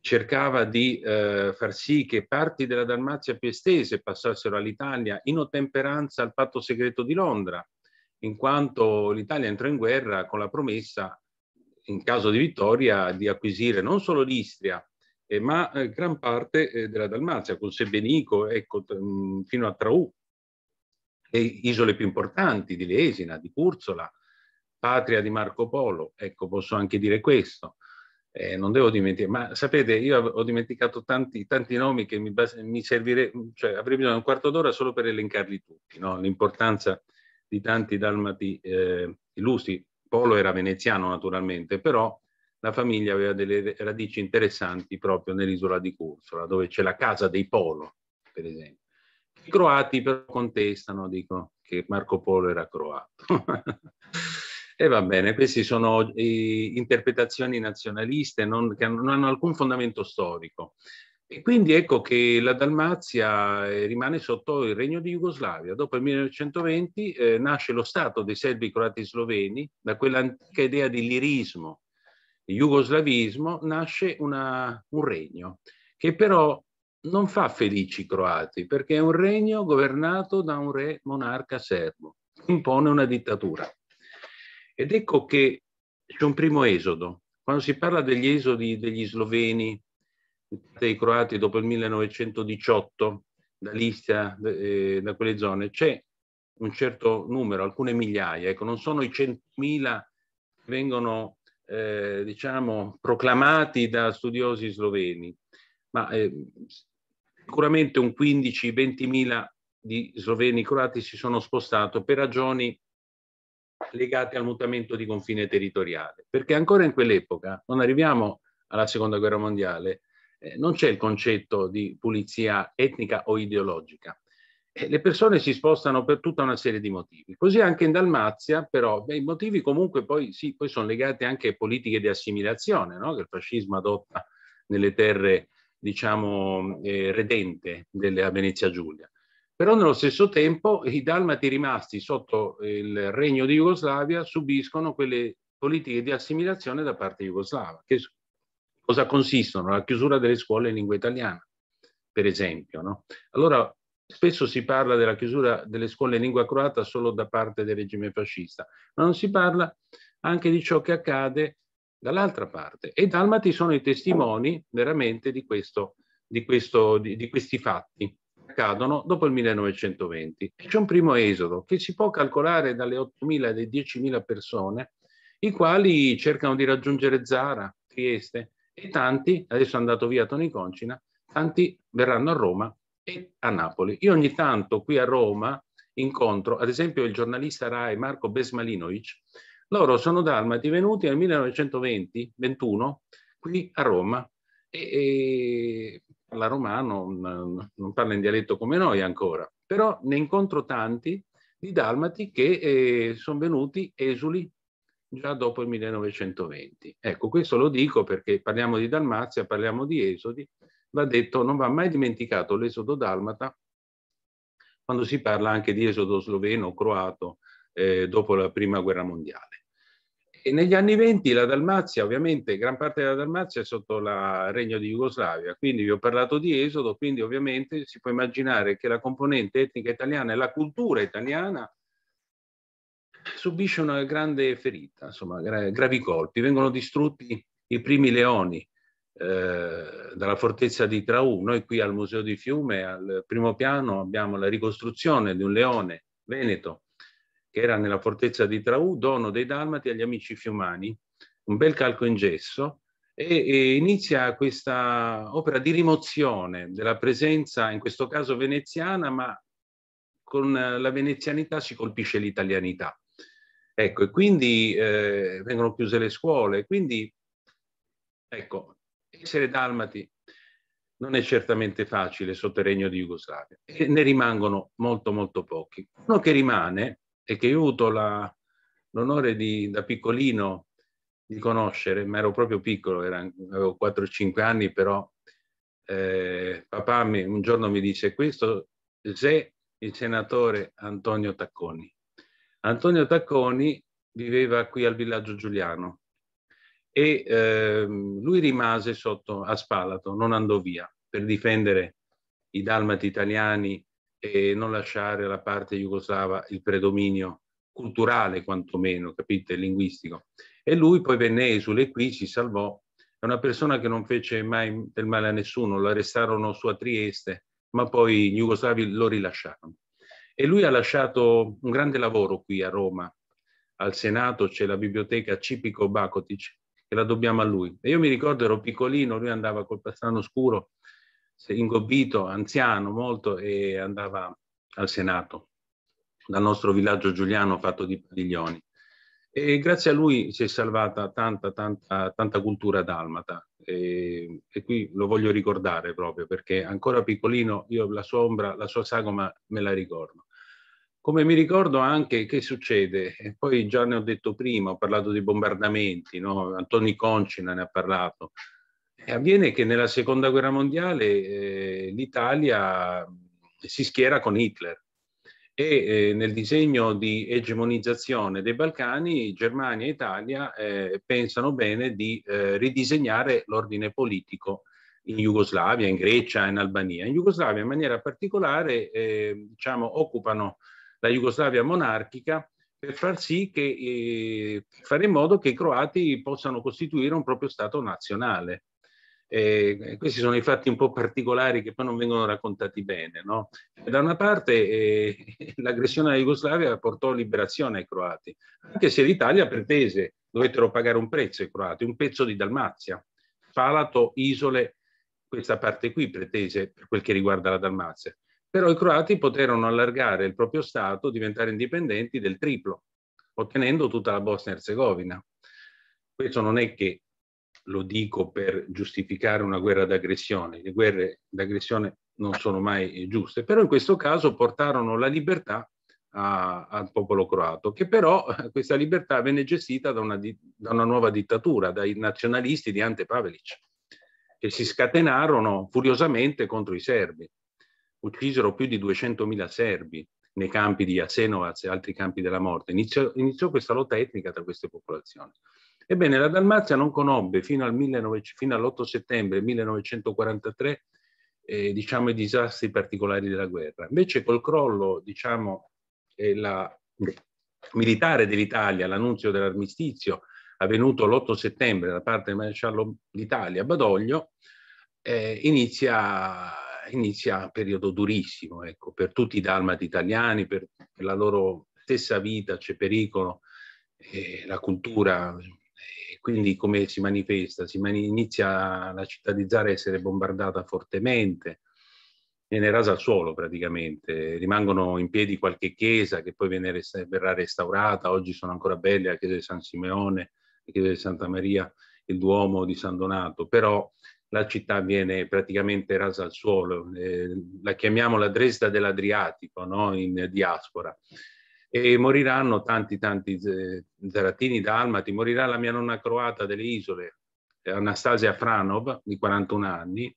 cercava di eh, far sì che parti della Dalmazia più estese passassero all'Italia in ottemperanza al patto segreto di Londra, in quanto l'Italia entrò in guerra con la promessa, in caso di vittoria, di acquisire non solo l'Istria, eh, ma eh, gran parte eh, della Dalmazia, con Sebenico, ecco, mh, mm, fino a Traù, le isole più importanti di Lesina, di Curzola, patria di Marco Polo, ecco, posso anche dire questo. Eh, non devo dimenticare, ma sapete, io ho dimenticato tanti, tanti nomi che mi, mi servire, mm, cioè avrei bisogno di un quarto d'ora solo per elencarli tutti, no? l'importanza di tanti dalmati eh, illustri. Polo era veneziano naturalmente, però la famiglia aveva delle radici interessanti proprio nell'isola di Cursola, dove c'è la casa dei Polo, per esempio. I croati però contestano, dicono che Marco Polo era croato. e va bene, queste sono eh, interpretazioni nazionaliste non, che non hanno alcun fondamento storico. E quindi ecco che la Dalmazia eh, rimane sotto il regno di Jugoslavia. Dopo il 1920 eh, nasce lo Stato dei serbi croati sloveni, da quell'antica idea di lirismo jugoslavismo nasce una, un regno che però non fa felici i croati perché è un regno governato da un re monarca serbo, impone una dittatura. Ed ecco che c'è un primo esodo. Quando si parla degli esodi degli sloveni, dei croati dopo il 1918, dall'Istria, eh, da quelle zone, c'è un certo numero, alcune migliaia, ecco, non sono i centomila che vengono eh, diciamo, proclamati da studiosi sloveni, ma eh, sicuramente un 15-20 mila di sloveni croati si sono spostati per ragioni legate al mutamento di confine territoriale, perché ancora in quell'epoca, non arriviamo alla seconda guerra mondiale, eh, non c'è il concetto di pulizia etnica o ideologica. Eh, le persone si spostano per tutta una serie di motivi. Così anche in Dalmazia, però, beh, i motivi comunque poi, sì, poi sono legati anche a politiche di assimilazione no? che il fascismo adotta nelle terre, diciamo, eh, redente della Venezia Giulia. Però nello stesso tempo i dalmati rimasti sotto eh, il regno di Jugoslavia subiscono quelle politiche di assimilazione da parte jugoslava. Che cosa consistono? La chiusura delle scuole in lingua italiana, per esempio. No? Allora Spesso si parla della chiusura delle scuole in lingua croata solo da parte del regime fascista, ma non si parla anche di ciò che accade dall'altra parte. E i Dalmati sono i testimoni veramente di, questo, di, questo, di, di questi fatti che accadono dopo il 1920. C'è un primo esodo che si può calcolare dalle 8.000 alle 10.000 persone, i quali cercano di raggiungere Zara, Trieste, e tanti, adesso è andato via Toni Concina, tanti verranno a Roma e a Napoli. Io ogni tanto qui a Roma incontro, ad esempio, il giornalista RAI Marco Besmalinovic. Loro sono dalmati venuti nel 1920-21 qui a Roma e, e parla romano, non, mm, non parla in dialetto come noi ancora, però ne incontro tanti di dalmati che eh, sono venuti esuli già dopo il 1920. Ecco, questo lo dico perché parliamo di Dalmazia, parliamo di esodi va detto, non va mai dimenticato l'esodo dalmata quando si parla anche di esodo sloveno, croato, eh, dopo la prima guerra mondiale. E negli anni venti la Dalmazia, ovviamente gran parte della Dalmazia è sotto il regno di Jugoslavia, quindi vi ho parlato di esodo, quindi ovviamente si può immaginare che la componente etnica italiana e la cultura italiana subisce una grande ferita, insomma gra gravi colpi, vengono distrutti i primi leoni, eh, dalla fortezza di Traù. Noi qui al Museo di Fiume, al primo piano, abbiamo la ricostruzione di un leone veneto che era nella fortezza di Traù, dono dei Dalmati agli amici fiumani, un bel calco in gesso, e, inizia questa opera di rimozione della presenza, in questo caso veneziana, ma con eh, la venezianità si colpisce l'italianità. Ecco, e quindi eh, vengono chiuse le scuole, quindi ecco, essere dalmati non è certamente facile sotto il regno di Jugoslavia e ne rimangono molto molto pochi. Uno che rimane e che io ho avuto la, l'onore di, da piccolino di conoscere, ma ero proprio piccolo, era, avevo 4-5 anni, però eh, papà mi, un giorno mi dice questo se il senatore Antonio Tacconi. Antonio Tacconi viveva qui al villaggio Giuliano e eh, lui rimase sotto a Spalato, non andò via per difendere i dalmati italiani e non lasciare alla parte jugoslava il predominio culturale quantomeno, capite, linguistico. E lui poi venne esule qui, si salvò, è una persona che non fece mai del male a nessuno, lo arrestarono su a Trieste, ma poi gli jugoslavi lo rilasciarono. E lui ha lasciato un grande lavoro qui a Roma, al Senato c'è la biblioteca Cipico Bakotic, che la dobbiamo a lui. E io mi ricordo, ero piccolino, lui andava col pastrano scuro, ingobbito, anziano molto, e andava al Senato, dal nostro villaggio giuliano fatto di padiglioni. E grazie a lui si è salvata tanta, tanta, tanta cultura dalmata. E, e, qui lo voglio ricordare proprio perché ancora piccolino io la sua ombra, la sua sagoma me la ricordo. Come mi ricordo anche che succede, e poi già ne ho detto prima, ho parlato di bombardamenti, no? Antoni Concina ne ha parlato, e avviene che nella seconda guerra mondiale eh, l'Italia mm, si schiera con Hitler e eh, nel disegno di egemonizzazione dei Balcani Germania e Italia eh, pensano bene di eh, ridisegnare l'ordine politico in Jugoslavia, in Grecia, in Albania. In Jugoslavia in maniera particolare eh, diciamo, occupano la Jugoslavia monarchica per far sì che, eh, fare in modo che i croati possano costituire un proprio Stato nazionale. Eh, questi sono i fatti un po' particolari che poi non vengono raccontati bene. No? Da una parte eh, l'aggressione alla Jugoslavia portò liberazione ai croati, anche se l'Italia pretese, dovettero pagare un prezzo ai croati, un pezzo di Dalmazia, Palato, isole, questa parte qui pretese per quel che riguarda la Dalmazia però i croati poterono allargare il proprio Stato, diventare indipendenti del triplo, ottenendo tutta la Bosnia-Herzegovina. Questo non è che lo dico per giustificare una guerra d'aggressione, le guerre d'aggressione non sono mai giuste, però in questo caso portarono la libertà a, al popolo croato, che però questa libertà venne gestita da una, da una nuova dittatura, dai nazionalisti di Ante Pavelic, che si scatenarono furiosamente contro i serbi uccisero più di 200.000 serbi nei campi di Jasenovac e altri campi della morte. Iniziò, iniziò, questa lotta etnica tra queste popolazioni. Ebbene, la Dalmazia non conobbe fino, al 19, fino all'8 settembre 1943 eh, diciamo, i disastri particolari della guerra. Invece col crollo diciamo, eh, la, militare dell'Italia, l'annunzio dell'armistizio avvenuto l'8 settembre da parte del maresciallo d'Italia Badoglio, eh, inizia inizia un periodo durissimo, ecco, per tutti i dalmati italiani, per, la loro stessa vita c'è pericolo, eh, la cultura, eh, quindi come si manifesta? Si mani- inizia la città di Zara a essere bombardata fortemente, viene rasa al suolo praticamente, rimangono in piedi qualche chiesa che poi viene, verrà restaurata, oggi sono ancora belle la chiesa di San Simeone, la chiesa di Santa Maria, il Duomo di San Donato, però la città viene praticamente rasa al suolo, eh, la chiamiamo la Dresda dell'Adriatico no? in diaspora. E moriranno tanti, tanti eh, zaratini, dalmati, morirà la mia nonna croata delle isole, eh, Anastasia Franov, di 41 anni,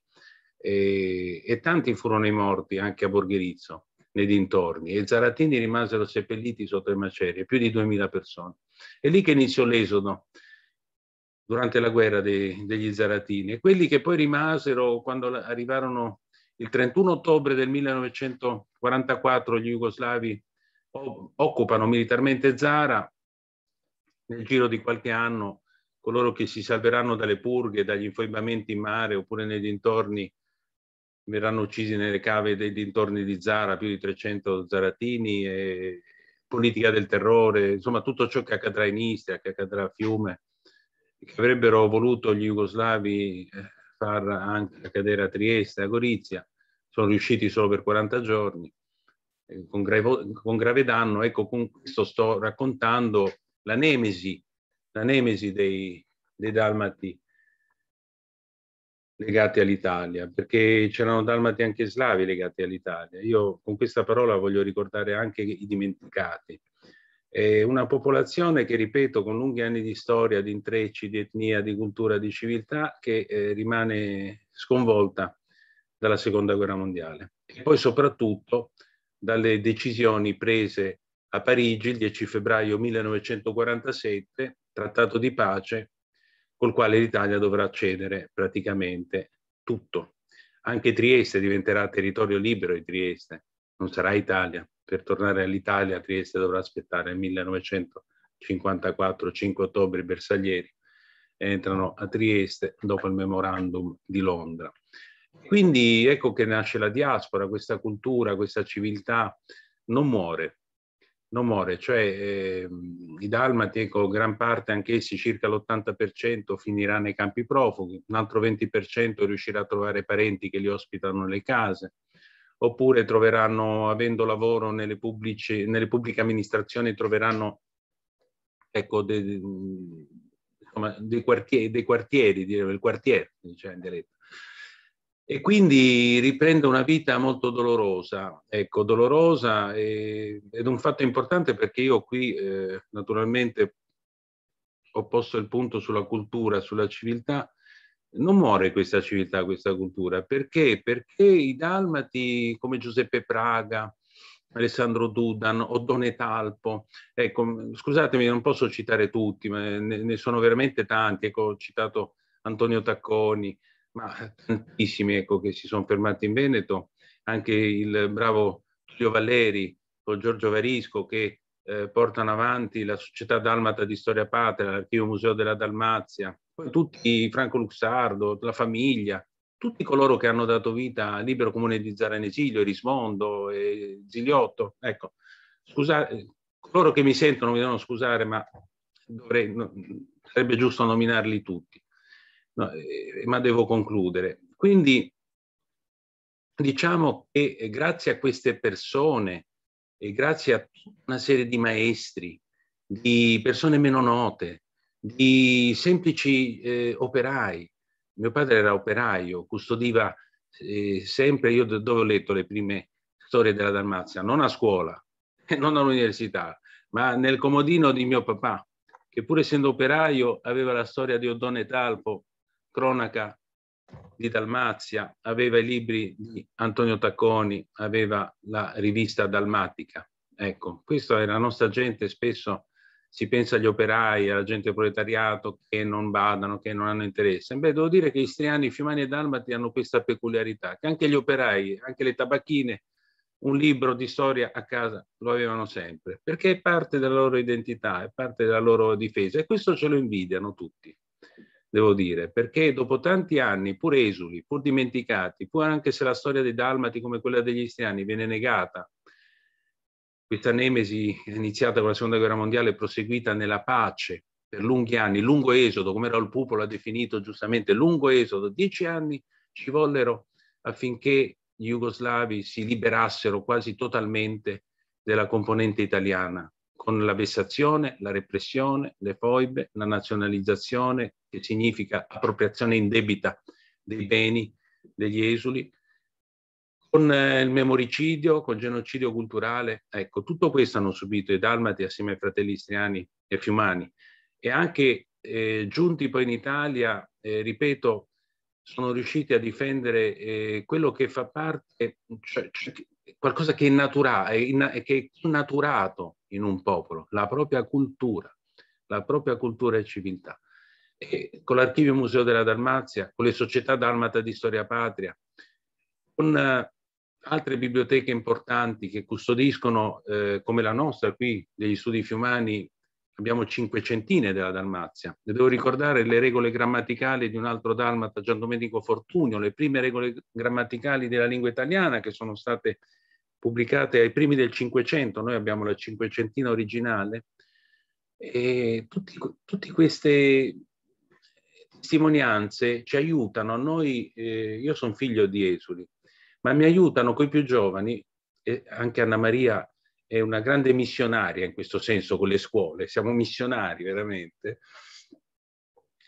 e, e tanti furono i morti anche a Borgherizzo, nei dintorni, e i zaratini rimasero seppelliti sotto le macerie, più di 2000 persone. E lì che iniziò l'esodo durante la guerra de, degli Zaratini e quelli che poi rimasero quando arrivarono il 31 ottobre del 1944 gli jugoslavi occupano militarmente Zara nel giro di qualche anno coloro che si salveranno dalle purghe, dagli infoibamenti in mare oppure nei dintorni verranno uccisi nelle cave dei dintorni di Zara, più di 300 zaratini, politica del terrore, insomma tutto ciò che accadrà in Istria, che accadrà a Fiume, che avrebbero voluto gli jugoslavi eh, far anche cadere a Trieste, a Gorizia, sono riusciti solo per 40 giorni, eh, con, grave, con grave danno. Ecco, con questo sto raccontando la nemesi, la nemesi dei, dei dalmati legati all'Italia, perché c'erano dalmati anche slavi legati all'Italia. Io con questa parola voglio ricordare anche i dimenticati, è una popolazione che, ripeto, con lunghi anni di storia, di intrecci, di etnia, di cultura, di civiltà, che eh, rimane sconvolta dalla seconda guerra mondiale. E poi soprattutto dalle decisioni prese a Parigi il 10 febbraio 1947, trattato di pace, col quale l'Italia dovrà cedere praticamente tutto. Anche Trieste diventerà territorio libero di Trieste, non sarà Italia per tornare all'Italia Trieste dovrà aspettare il 1954, 5 ottobre i bersaglieri entrano a Trieste dopo il memorandum di Londra. Quindi ecco che nasce la diaspora, questa cultura, questa civiltà non muore, non muore, cioè eh, i dalmati, ecco, gran parte anch'essi, circa l'80% finirà nei campi profughi, un altro 20% riuscirà a trovare parenti che li ospitano nelle case, oppure troveranno, avendo lavoro nelle, pubblici, nelle pubbliche amministrazioni, troveranno ecco, dei, insomma, dei quartieri, dei quartieri il quartiere, diciamo in diretta. E quindi riprende una vita molto dolorosa, ecco, dolorosa e, ed un fatto importante perché io qui eh, naturalmente ho posto il punto sulla cultura, sulla civiltà, non muore questa civiltà, questa cultura. Perché? Perché i dalmati come Giuseppe Praga, Alessandro Dudan, Oddone Talpo, ecco, scusatemi, non posso citare tutti, ma ne, ne sono veramente tanti, ecco, ho citato Antonio Tacconi, ma tantissimi ecco, che si sono fermati in Veneto, anche il bravo Giulio Valeri o Giorgio Varisco che eh, portano avanti la Società Dalmata di Storia Patria, l'Archivio Museo della Dalmazia, tutti Franco Luxardo, la famiglia, tutti coloro che hanno dato vita al Libero Comune di Zara Zaranesilio, Rismondo, e Zigliotto. Ecco, scusate, coloro che mi sentono mi devono scusare, ma dovrei, no, sarebbe giusto nominarli tutti. No, eh, ma devo concludere. Quindi diciamo che eh, grazie a queste persone e grazie a tutta una serie di maestri, di persone meno note, di semplici eh, operai. Mio padre era operaio, custodiva eh, sempre, io dove ho letto le prime storie della Dalmazia, non a scuola, non all'università, ma nel comodino di mio papà, che pur essendo operaio aveva la storia di Oddone Talpo, cronaca di Dalmazia, aveva i libri di Antonio Tacconi, aveva la rivista Dalmatica. Ecco, questa è la nostra gente spesso si pensa agli operai, alla gente del proletariato che non badano, che non hanno interesse. Beh, devo dire che gli istriani, fiumani e dalmati hanno questa peculiarità, che anche gli operai, anche le tabacchine, un libro di storia a casa lo avevano sempre, perché è parte della loro identità, è parte della loro difesa e questo ce lo invidiano tutti, devo dire, perché dopo tanti anni, pur esuli, pur dimenticati, pur anche se la storia dei dalmati come quella degli istriani viene negata questa nemesi iniziata con la seconda guerra mondiale è proseguita nella pace per lunghi anni, lungo esodo, come Raul Pupolo ha definito giustamente, lungo esodo, dieci anni ci vollero affinché gli jugoslavi si liberassero quasi totalmente della componente italiana, con la vessazione, la repressione, le foibe, la nazionalizzazione, che significa appropriazione indebita dei beni degli esuli, con eh, il memoricidio, con il genocidio culturale. Ecco, tutto questo hanno subito i Dalmati assieme ai fratelli istriani e fiumani e anche eh, giunti poi in Italia, eh, ripeto, sono riusciti a difendere eh, quello che fa parte, cioè, cioè, qualcosa che è, natura, è, in, che è naturato in un popolo, la propria cultura, la propria cultura e civiltà. E con l'Archivio Museo della Dalmazia, con le società dalmata di storia patria, con eh, altre biblioteche importanti che custodiscono, eh, come la nostra qui, degli studi fiumani, abbiamo cinquecentine della Dalmazia. E devo ricordare le regole grammaticali di un altro dalmata, Gian Domenico Fortunio, le prime regole grammaticali della lingua italiana che sono state pubblicate ai primi del Cinquecento, noi abbiamo la cinquecentina originale, e tutti, tutte queste testimonianze ci aiutano. Noi, eh, io sono figlio di esuli, ma mi aiutano coi più giovani, e anche Anna Maria è una grande missionaria in questo senso con le scuole, siamo missionari veramente,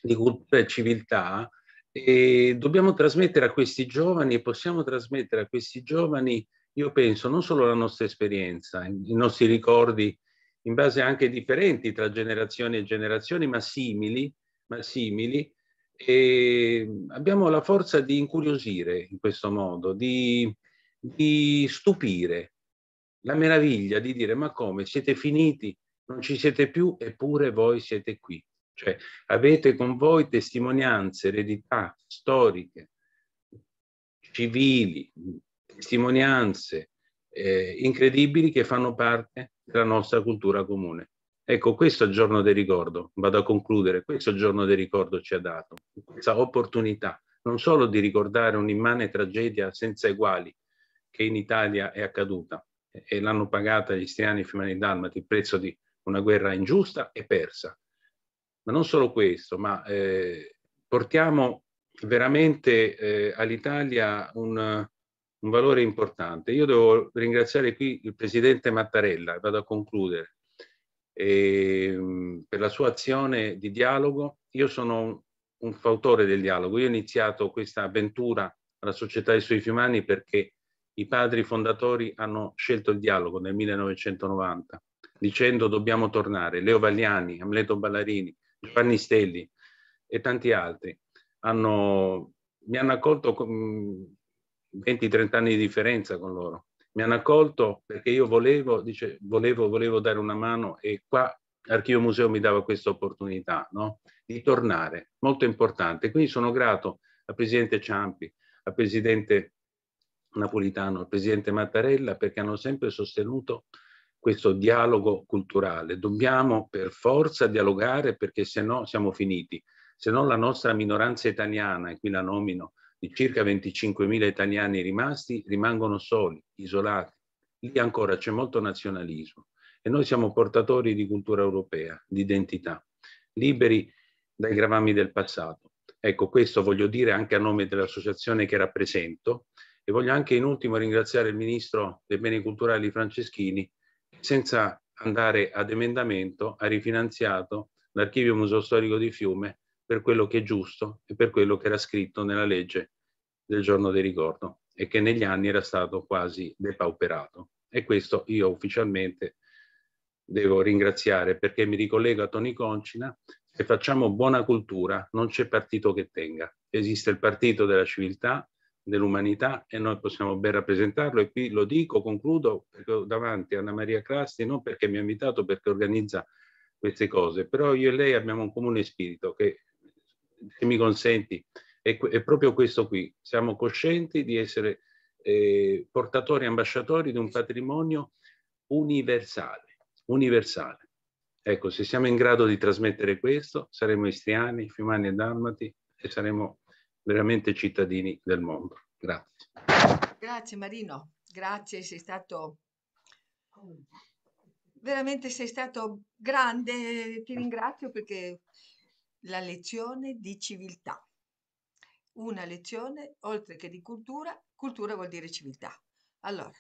di cultura e civiltà, e dobbiamo trasmettere a questi giovani e possiamo trasmettere a questi giovani, io penso, non solo la nostra esperienza, i nostri ricordi in base anche differenti tra generazioni e generazioni, ma simili, ma simili e abbiamo la forza di incuriosire in questo modo, di, di stupire, la meraviglia di dire ma come siete finiti, non ci siete più eppure voi siete qui. Cioè avete con voi testimonianze, eredità storiche, civili, testimonianze eh, incredibili che fanno parte della nostra cultura comune. Ecco, questo è il giorno del ricordo, vado a concludere, questo è il giorno del ricordo ci ha dato, questa opportunità non solo di ricordare un'immane tragedia senza eguali che in Italia è accaduta e l'hanno pagata gli istriani fiumani dalmati, il prezzo di una guerra ingiusta e persa, ma non solo questo, ma eh, portiamo veramente eh, all'Italia un, un valore importante. Io devo ringraziare qui il Presidente Mattarella, vado a concludere, e, ehm, per la sua azione di dialogo. Io sono un, fautore del dialogo. Io ho iniziato questa avventura alla Società dei Suoi Fiumani perché i padri fondatori hanno scelto il dialogo nel 1990, dicendo dobbiamo tornare. Leo Vagliani, Amleto Ballarini, Giovanni Stelli e tanti altri hanno, mi hanno accolto con 20-30 anni di differenza con loro mi hanno accolto perché io volevo, dice, volevo, volevo dare una mano e qua Archivio Museo mi dava questa opportunità no? di tornare, molto importante. Quindi sono grato al Presidente Ciampi, al Presidente Napolitano, al Presidente Mattarella perché hanno sempre sostenuto questo dialogo culturale. Dobbiamo per forza dialogare perché se no siamo finiti, se no la nostra minoranza italiana, e qui la nomino, i circa 25.000 italiani rimasti rimangono soli, isolati. Lì ancora c'è molto nazionalismo e noi siamo portatori di cultura europea, di identità, liberi dai gravami del passato. Ecco, questo voglio dire anche a nome dell'associazione che rappresento e voglio anche in ultimo ringraziare il Ministro dei Beni Culturali Franceschini che senza andare ad emendamento ha rifinanziato l'Archivio Museo Storico di Fiume per quello che è giusto e per quello che era scritto nella legge del giorno di ricordo e che negli anni era stato quasi depauperato. E questo io ufficialmente devo ringraziare perché mi ricollego a Toni Concina e facciamo buona cultura, non c'è partito che tenga. Esiste il partito della civiltà, dell'umanità e noi possiamo ben rappresentarlo e qui lo dico, concludo davanti a Anna Maria Crasti, non perché mi ha invitato, perché organizza queste cose, però io e lei abbiamo un comune spirito che, se mi consenti, è, è proprio questo qui. Siamo coscienti di essere eh, portatori, ambasciatori di un patrimonio universale, universale. Ecco, se siamo in grado di trasmettere questo, saremo istriani, fiumani e dalmati e saremo veramente cittadini del mondo. Grazie. Grazie Marino, grazie, sei stato veramente sei stato grande, ti ringrazio perché la lezione di civiltà una lezione, oltre che di cultura, cultura vuol dire civiltà. Allora,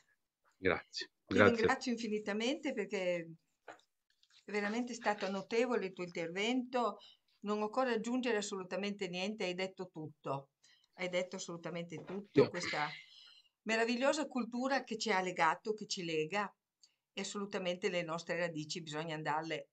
grazie. grazie. ringrazio infinitamente perché è veramente stato notevole il tuo intervento, non occorre aggiungere assolutamente niente, hai detto tutto, hai detto assolutamente tutto, no. questa meravigliosa cultura che ci ha legato, che ci lega e assolutamente le nostre radici bisogna andarle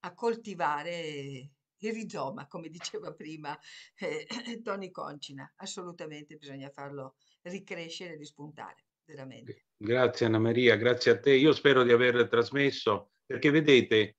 a coltivare il rizoma, come diceva prima eh, Tony Concina. Assolutamente bisogna farlo ricrescere e rispuntare, veramente. Grazie Anna Maria, grazie a te. Io spero di aver trasmesso, perché vedete,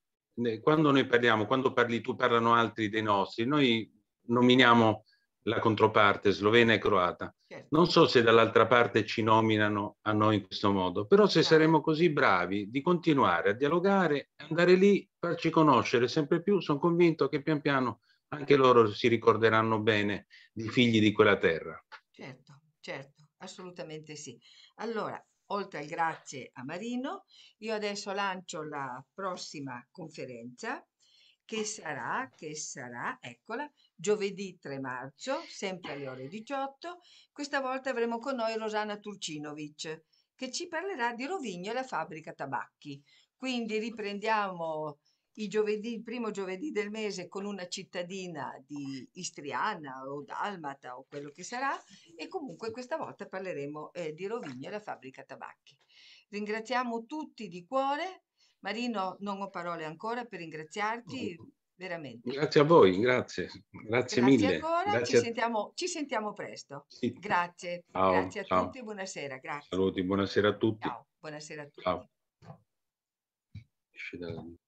quando noi parliamo, quando parli tu, parlano altri dei nostri, noi nominiamo la controparte slovena e croata. Certo. Non so se dall'altra parte ci nominano a noi in questo modo, però se saremo così bravi di continuare a dialogare, andare lì, farci conoscere sempre più, sono convinto che pian piano anche loro si ricorderanno bene di figli di quella terra. Certo, certo, assolutamente sì. Allora, oltre al grazie a Marino, io adesso lancio la prossima conferenza che sarà, che sarà, eccola, giovedì 3 marzo, sempre alle ore 18. Questa volta avremo con noi Rosana Turcinovic che ci parlerà di Rovigno e la fabbrica tabacchi. Quindi riprendiamo giovedì, il primo giovedì del mese con una cittadina di Istriana o Dalmata o quello che sarà e comunque questa volta parleremo eh, di Rovigno e la fabbrica tabacchi. Ringraziamo tutti di cuore. Marino, non ho parole ancora per ringraziarti veramente. Grazie a voi, grazie. Grazie, grazie mille. Ancora, grazie ci, sentiamo, ci sentiamo presto. Sì. Grazie, ciao, grazie a ciao. tutti buonasera. Grazie. Saluti, buonasera a tutti. Ciao, buonasera a tutti. Ciao.